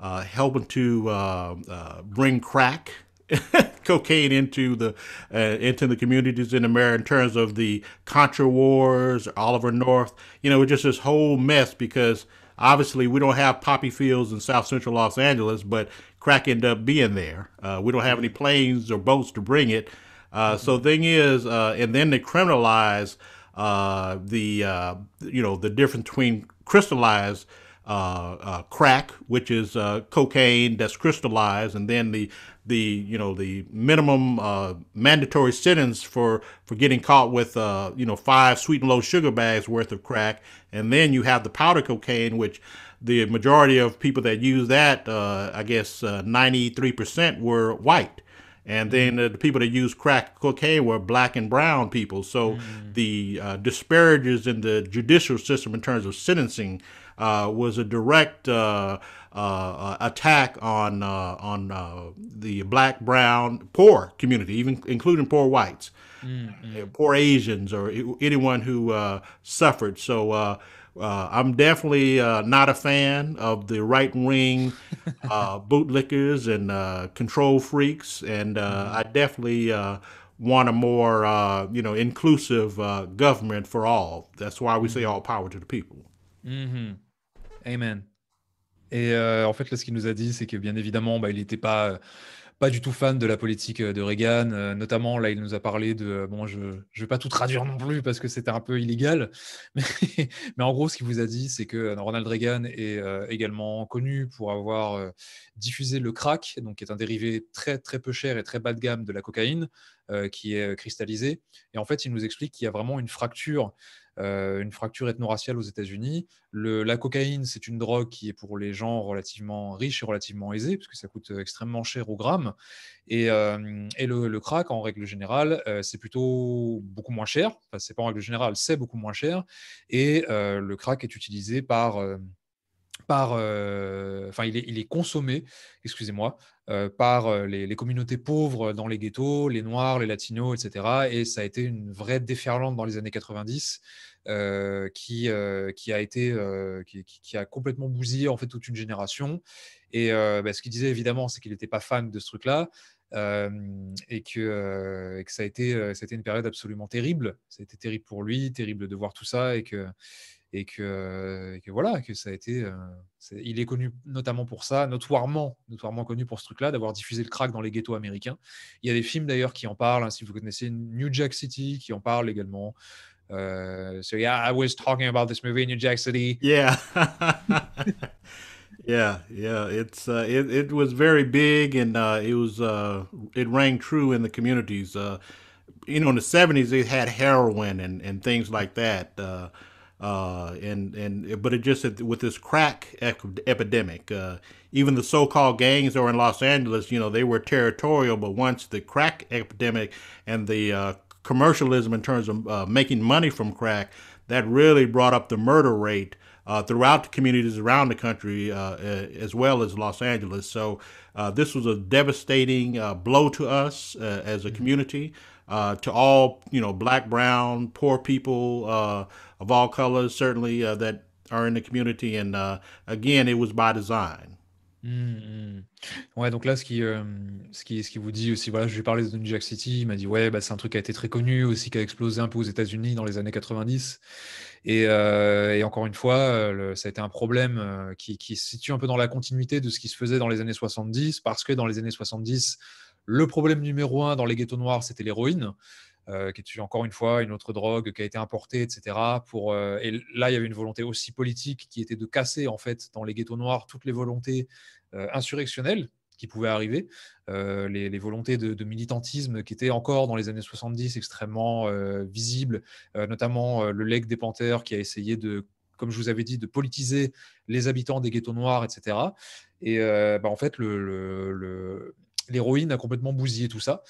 helping to bring crack cocaine into the uh, into the communities in America in terms of the Contra wars, Oliver North. You know, just this whole mess because obviously we don't have poppy fields in South Central Los Angeles, but crack ended up being there. Uh, we don't have any planes or boats to bring it. Uh, so thing is, uh, and then they criminalize uh, the uh, you know the difference between crystallized. Uh, uh, crack, which is uh, cocaine that's crystallized, and then the the you know the minimum uh, mandatory sentence for for getting caught with uh, you know five sweet and low sugar bags worth of crack, and then you have the powder cocaine, which the majority of people that use that, uh, I guess, uh, ninety three percent were white. And mm-hmm. then uh, the people that use crack cocaine were black and brown people. So mm. the uh, disparities in the judicial system in terms of sentencing was a direct uh, uh, attack on uh, on uh, the black, brown, poor community, even including poor whites, mm-hmm. poor Asians, or anyone who suffered. So. Uh, I'm definitely uh, not a fan of the right wing uh, bootlickers and control freaks, and mm-hmm. I definitely want a more you know inclusive government for all. That's why we say mm-hmm. all power to the people. Mm-hmm. Amen. Et euh, en fait, là, ce qu'il nous a dit, c'est que bien évidemment, bah, il n'était pas, euh, pas du tout fan de la politique euh, de Reagan. notamment, là, il nous a parlé de. Bon, je ne vais pas tout traduire non plus parce que c'était un peu illégal. Mais, en gros, ce qu'il vous a dit, c'est que Ronald Reagan est également connu pour avoir diffusé le crack, donc qui est un dérivé très, très peu cher et très bas de gamme de la cocaïne, qui est cristallisé. Et en fait, il nous explique qu'il y a vraiment une fracture euh, une fracture ethno-raciale aux États-Unis. La cocaïne, c'est une drogue qui est pour les gens relativement riches et relativement aisés, puisque ça coûte extrêmement cher au gramme. Et, euh, le, crack, en règle générale, euh, c'est plutôt beaucoup moins cher. Enfin, c'est pas en règle générale, c'est beaucoup moins cher. Et le crack est utilisé par. par, enfin, il est, consommé, excusez-moi, par les, les, communautés pauvres dans les ghettos, les Noirs, les Latinos, etc. Et ça a été une vraie déferlante dans les années 90 euh, euh, qui, a été euh, qui, a complètement bousillé en fait toute une génération. Et bah, ce qu'il disait évidemment, c'est qu'il n'était pas fan de ce truc-là. et, que, que, ça, a été, c'était une période absolument terrible. Ça a été terrible pour lui, terrible de voir tout ça, et que, et que, voilà, que ça a été. il est connu notamment pour ça, notoirement, notoirement connu pour ce truc-là, d'avoir diffusé le crack dans les ghettos américains. Il y a des films d'ailleurs qui en parlent, hein. si vous connaissez New Jack City, qui en parle également. Uh, so yeah, I was talking about this movie in New Jack City. Yeah. yeah, yeah, it's uh, it it was very big and uh, it was uh, it rang true in the communities. Uh, you know, in the '70s, they had heroin and, and things like that. Uh, uh, and and but it just with this crack epidemic, uh, even the so-called gangs were in Los Angeles. You know they were territorial, but once the crack epidemic and the uh, commercialism in terms of uh, making money from crack that really brought up the murder rate uh, throughout the communities around the country uh, as well as Los Angeles. So uh, this was a devastating uh, blow to us uh, as a mm-hmm. community. to all, you know, black, brown, poor people of all colors, certainly that are in the community. And again, it was by design. Mm, mm. Ouais, donc là, ce qui, euh, ce qui, ce qui vous dit aussi, voilà, je lui ai parlé de New Jack City, il m'a dit, ouais, bah, c'est un truc qui a été très connu, aussi qui a explosé un peu aux États-Unis dans les années 90. Et, euh, et encore une fois, euh, ça a été un problème qui, qui, se situe un peu dans la continuité de ce qui se faisait dans les années 70, parce que dans les années 70, le problème numéro un dans les ghettos noirs, c'était l'héroïne. Euh, qui est encore une fois une autre drogue qui a été importée, etc. Pour, euh, et là, il y avait une volonté aussi politique qui était de casser, en fait, dans les ghettos noirs, toutes les volontés euh, insurrectionnelles qui pouvaient arriver, les, volontés de, militantisme qui étaient encore dans les années 70 extrêmement visibles, notamment le leg des Panthères qui a essayé de comme je vous avais dit, de politiser les habitants des ghettos noirs, etc. Et bah, en fait, l'héroïne a complètement bousillé tout ça.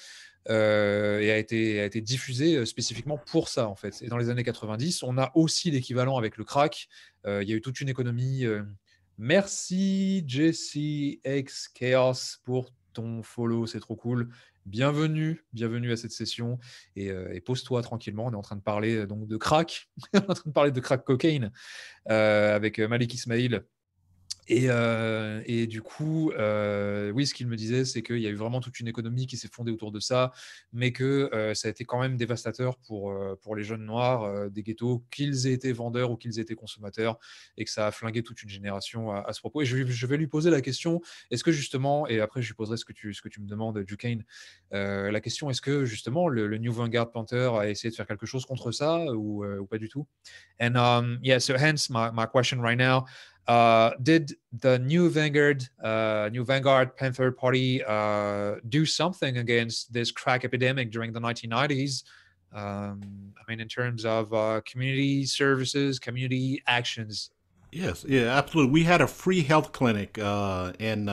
Euh, et a été, a été diffusé euh, spécifiquement pour ça en fait. Et dans les années 90, on a aussi l'équivalent avec le crack. Euh, il y a eu toute une économie. merci Jesse X Chaos pour ton follow, c'est trop cool. Bienvenue, bienvenue à cette session et, pose-toi tranquillement. On est en train de parler donc de crack, on est en train de parler de crack cocaine avec Malik Ismail euh, et, du coup, euh, oui, ce qu'il me disait, c'est qu'il y a eu vraiment toute une économie qui s'est fondée autour de ça, mais que euh, ça a été quand même dévastateur pour, pour les jeunes noirs des ghettos, qu'ils aient été vendeurs ou qu'ils aient été consommateurs, et que ça a flingué toute une génération à, ce propos. Et je, vais lui poser la question, est-ce que justement, et après je lui poserai ce que tu, ce que tu me demandes, Duquesne, la question, est-ce que justement le, New Vanguard Panther a essayé de faire quelque chose contre ça ou, pas du tout And um, yeah, so hence my, my question right now. Uh, did the new Vanguard, uh, new Vanguard Panther Party uh, do something against this crack epidemic during the 1990s? Um, I mean, in terms of uh, community services, community actions. Yes, yeah, absolutely. We had a free health clinic, uh, and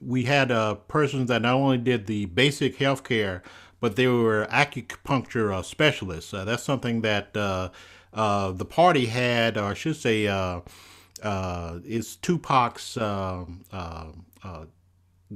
we had persons that not only did the basic health care, but they were acupuncture specialists. that's something that the party had, or I should say, uh, is Tupac's uh, uh,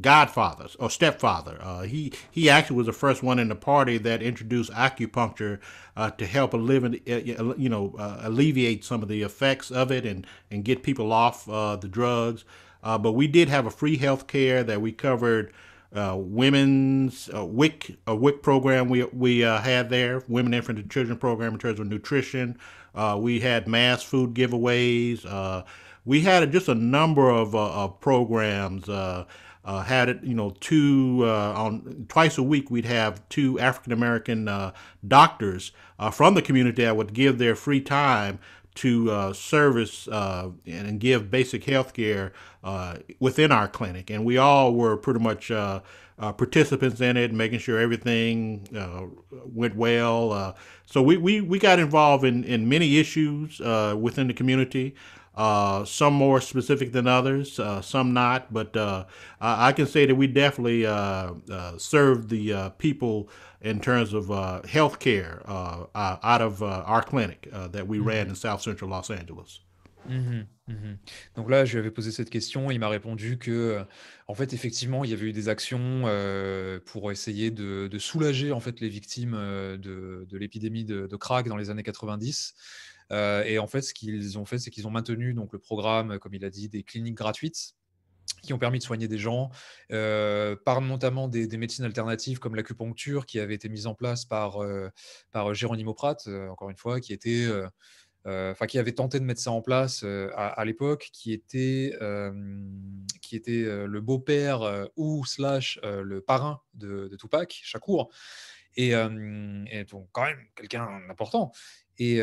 godfather or stepfather. Uh, he he actually was the first one in the party that introduced acupuncture uh, to help alleviate, uh, you know, alleviate some of the effects of it and and get people off the drugs. but we did have a free health care that we covered. Uh, women's uh, WIC a WIC program we we uh, had there, women, infant, and children program in terms of nutrition, uh, we had mass food giveaways. Uh, we had just a number of, uh, of programs. Uh, uh, had it, you know, two on twice a week. We'd have two African American doctors from the community that would give their free time to uh, service uh, and give basic health care uh, within our clinic. And we all were pretty much uh, participants in it, making sure everything uh, went well. Uh, so we, we, we got involved in, in many issues uh, within the community. Uh, some more specific than others, uh, some not, but I, I, can say that we definitely served the people in terms of uh, health care out of our clinic that we mm-hmm. ran in South Central Los Angeles. Mm-hmm. Mmh donc là, je lui avais posé cette question, et il m'a répondu que, euh, en fait, effectivement, il y avait eu des actions euh, pour essayer de, soulager en fait les victimes euh, de, l'épidémie de, de crack dans les années 90. et en fait, ce qu'ils ont fait, c'est qu'ils ont maintenu donc le programme, comme il a dit, des cliniques gratuites qui ont permis de soigner des gens, par notamment des, médecines alternatives comme l'acupuncture qui avait été mise en place par, par Pratt, encore une fois, qui était euh, enfin qui avait tenté de mettre ça en place euh, à, l'époque, qui était, euh, qui était le beau-père ou le parrain de, Tupac, Shakur. Et, et, donc quand même quelqu'un d'important et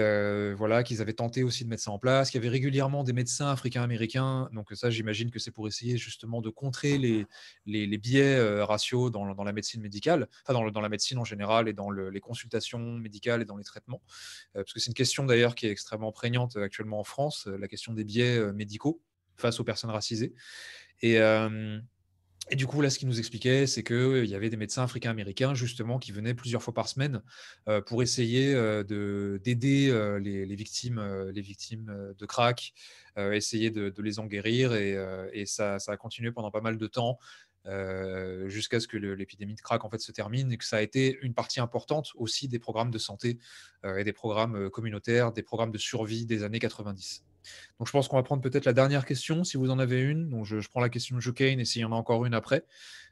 voilà qu'ils avaient tenté aussi de mettre ça en place, qu'il y avait régulièrement des médecins africains-américains, donc ça j'imagine que c'est pour essayer justement de contrer les, les, biais raciaux dans, dans, la médecine médicale, enfin dans, dans, la médecine en général et dans les consultations médicales et dans les traitements, parce que c'est une question d'ailleurs qui est extrêmement prégnante actuellement en France, la question des biais médicaux face aux personnes racisées. Et, et du coup, là, ce qu'il nous expliquait, c'est qu'il y avait des médecins africains-américains, justement, qui venaient plusieurs fois par semaine euh, pour essayer euh, d'aider euh, les, victimes, les victimes de crack, essayer de, les en guérir. Et, et ça, ça, a continué pendant pas mal de temps. jusqu'à ce que l'épidémie de crack en fait se termine et que ça a été une partie importante aussi des programmes de santé et des programmes communautaires, des programmes de survie des années 90. Donc je pense qu'on va prendre peut-être la dernière question, si vous en avez une. Donc je, prends la question de Jukane et s'il y en a encore une après,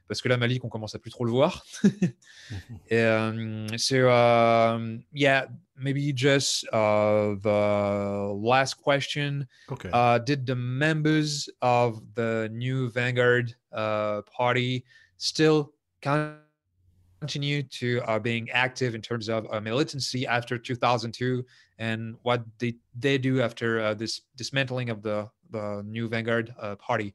parce que là, Malik, on commence à plus trop le voir. Et euh, so, um, yeah, maybe just uh, the last question. Okay. Uh, did the members of the new Vanguard uh, party still continue to being active in terms of militancy after 2002 and what did they do after uh, this dismantling of the, the new Vanguard uh, party?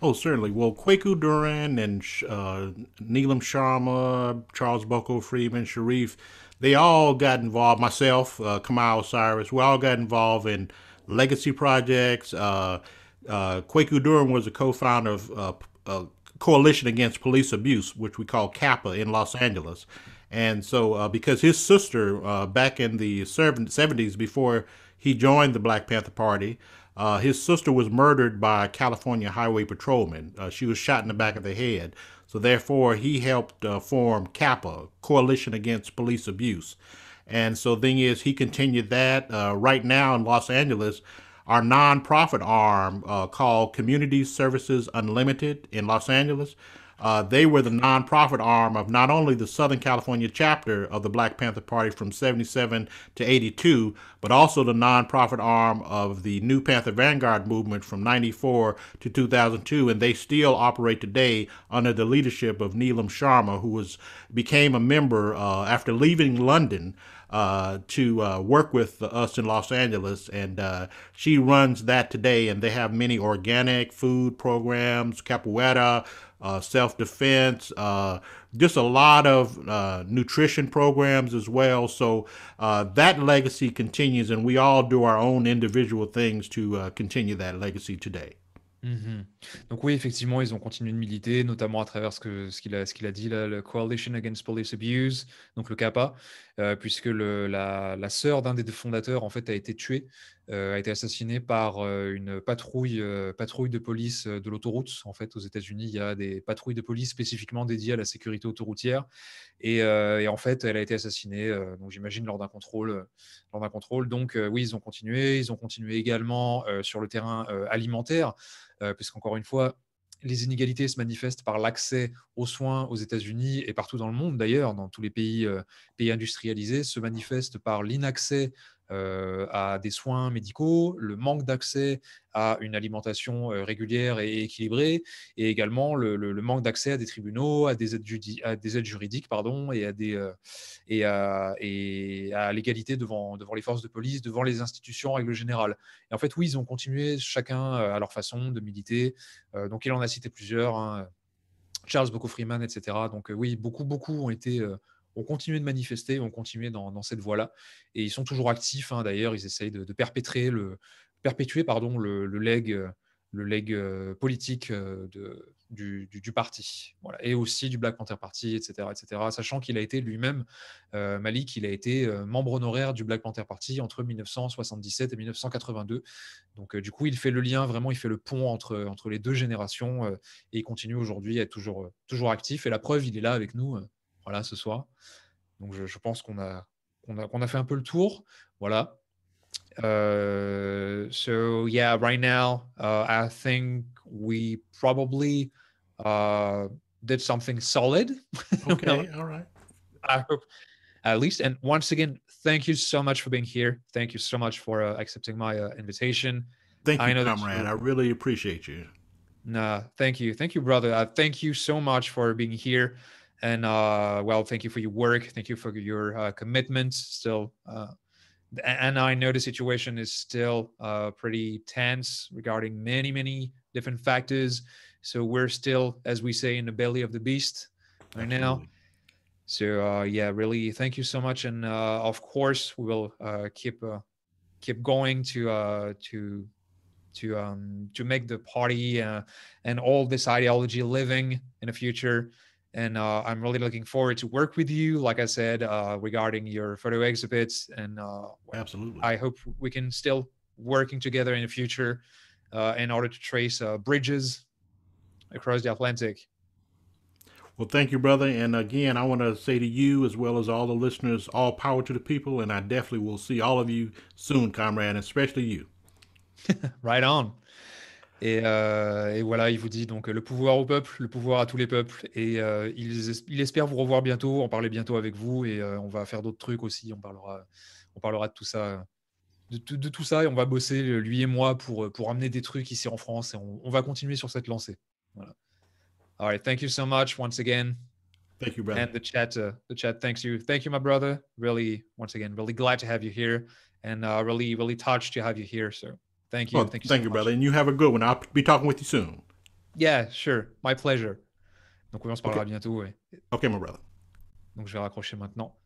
Oh, certainly. Well, Kwaku Duran and uh, Neelam Sharma, Charles Boko Freeman, Sharif, they all got involved. Myself, uh, Kamal Cyrus, we all got involved in legacy projects. Uh, uh, Kwaku Duran was a co founder of uh, a Coalition Against Police Abuse, which we call CAPPA in Los Angeles. And so, uh, because his sister, uh, back in the 70s, before he joined the Black Panther Party, uh, his sister was murdered by a California highway patrolman. Uh, she was shot in the back of the head. So, therefore, he helped uh, form Kappa, Coalition Against Police Abuse. And so, thing is, he continued that. Uh, right now in Los Angeles, our nonprofit arm called Community Services Unlimited in Los Angeles uh, they were the nonprofit arm of not only the Southern California chapter of the Black Panther Party from 77 to 82, but also the nonprofit arm of the New Panther Vanguard movement from 94 to 2002. And they still operate today under the leadership of Neelam Sharma, who was became a member uh, after leaving London. Uh, to uh, work with us in Los Angeles, and uh, she runs that today. And they have many organic food programs, capoeira, uh, self defense, uh, just a lot of uh, nutrition programs as well. So uh, that legacy continues, and we all do our own individual things to uh, continue that legacy today. Mm-hmm. Donc oui, effectivement, ils ont continué de militer, notamment à travers ce qu'il a, dit, la le Coalition Against Police Abuse, donc le CAPA, euh, puisque la, sœur d'un des deux fondateurs en fait, a été tuée, euh, a été assassinée par euh, une patrouille, de police de l'autoroute. En fait, aux États-Unis, il y a des patrouilles de police spécifiquement dédiées à la sécurité autoroutière. Et, en fait, elle a été assassinée, donc j'imagine, lors d'un contrôle, lors d'un contrôle. Donc oui, ils ont continué. Ils ont continué également sur le terrain alimentaire. Euh, puisqu'encore une fois, les inégalités se manifestent par l'accès aux soins aux États-Unis et partout dans le monde d'ailleurs, dans tous les pays, euh, pays industrialisés, se manifestent par l'inaccès euh, à des soins médicaux, le manque d'accès à une alimentation euh, régulière et équilibrée, et également le, manque d'accès à des tribunaux, à des aides, à des aides juridiques pardon, et à, euh, et et à l'égalité devant, devant les forces de police, devant les institutions en règle générale. Et en fait, oui, ils ont continué chacun à leur façon de militer. donc, il en a cité plusieurs. Hein. Charles Boko Freeman, etc. Donc oui, beaucoup, beaucoup ont été ont continué de manifester, ont continué dans, cette voie-là. Et ils sont toujours actifs. Hein, d'ailleurs, ils essayent de, perpétrer le, perpétuer pardon, le, leg, le leg euh, politique euh, du, parti. Et aussi du Black Panther Party, etc. etc. sachant qu'il a été lui-même, euh, Malik, il a été euh, membre honoraire du Black Panther Party entre 1977 et 1982. Donc, du coup, il fait le lien, vraiment, il fait le pont entre, entre les deux générations et il continue aujourd'hui à être toujours, toujours actif. Et la preuve, il est là avec nous voilà, ce soir. Donc je, je pense qu'on a, a, a fait un peu le tour. Voilà. Uh, so yeah, right now uh, I think we probably uh, did something solid. Okay, all right. I hope at least. And once again, thank you so much for being here. Thank you so much for uh, accepting my uh, invitation. Thank I you, comrade. I really appreciate you. Nah, thank you, thank you, brother. Uh, thank you so much for being here. And uh, well, thank you for your work. Thank you for your uh, commitment. Still, uh, and I know the situation is still uh, pretty tense regarding many, many different factors. So we're still, as we say, in the belly of the beast right Absolutely. now. So uh, yeah, really, thank you so much, and uh, of course we will uh, keep uh, keep going to uh, to to um, to make the party uh, and all this ideology living in the future and uh, I'm really looking forward to work with you. Like I said, uh, regarding your photo exhibits, and uh, absolutely, I hope we can still working together in the future uh, in order to trace uh, bridges across the Atlantic. Well, thank you, brother. And again, I want to say to you as well as all the listeners, all power to the people. And I definitely will see all of you soon, comrade, especially you. right on. Et, euh, et, voilà, il vous dit donc le pouvoir au peuple, le pouvoir à tous les peuples. Et euh, il, espère vous revoir bientôt, en parler bientôt avec vous. Et euh, on va faire d'autres trucs aussi. On parlera, on parlera de tout ça. De, de, tout ça, et on va bosser, euh, lui et moi, pour, euh, pour amener des trucs ici en France. Et on, on va continuer sur cette lancée. Voilà. All right, thank you so much once again. Thank you, brother. And the chat, uh, the chat thanks you. Thank you, my brother. Really, once again, really glad to have you here. And uh, really, really touched to have you here, sir. Thank you. Well, oh, thank you, thank so you brother. And you have a good one. I'll be talking with you soon. Yeah, sure. My pleasure. Donc, on se parlera okay. bientôt. Ouais. Ok, mon brother. Donc, je vais raccrocher maintenant.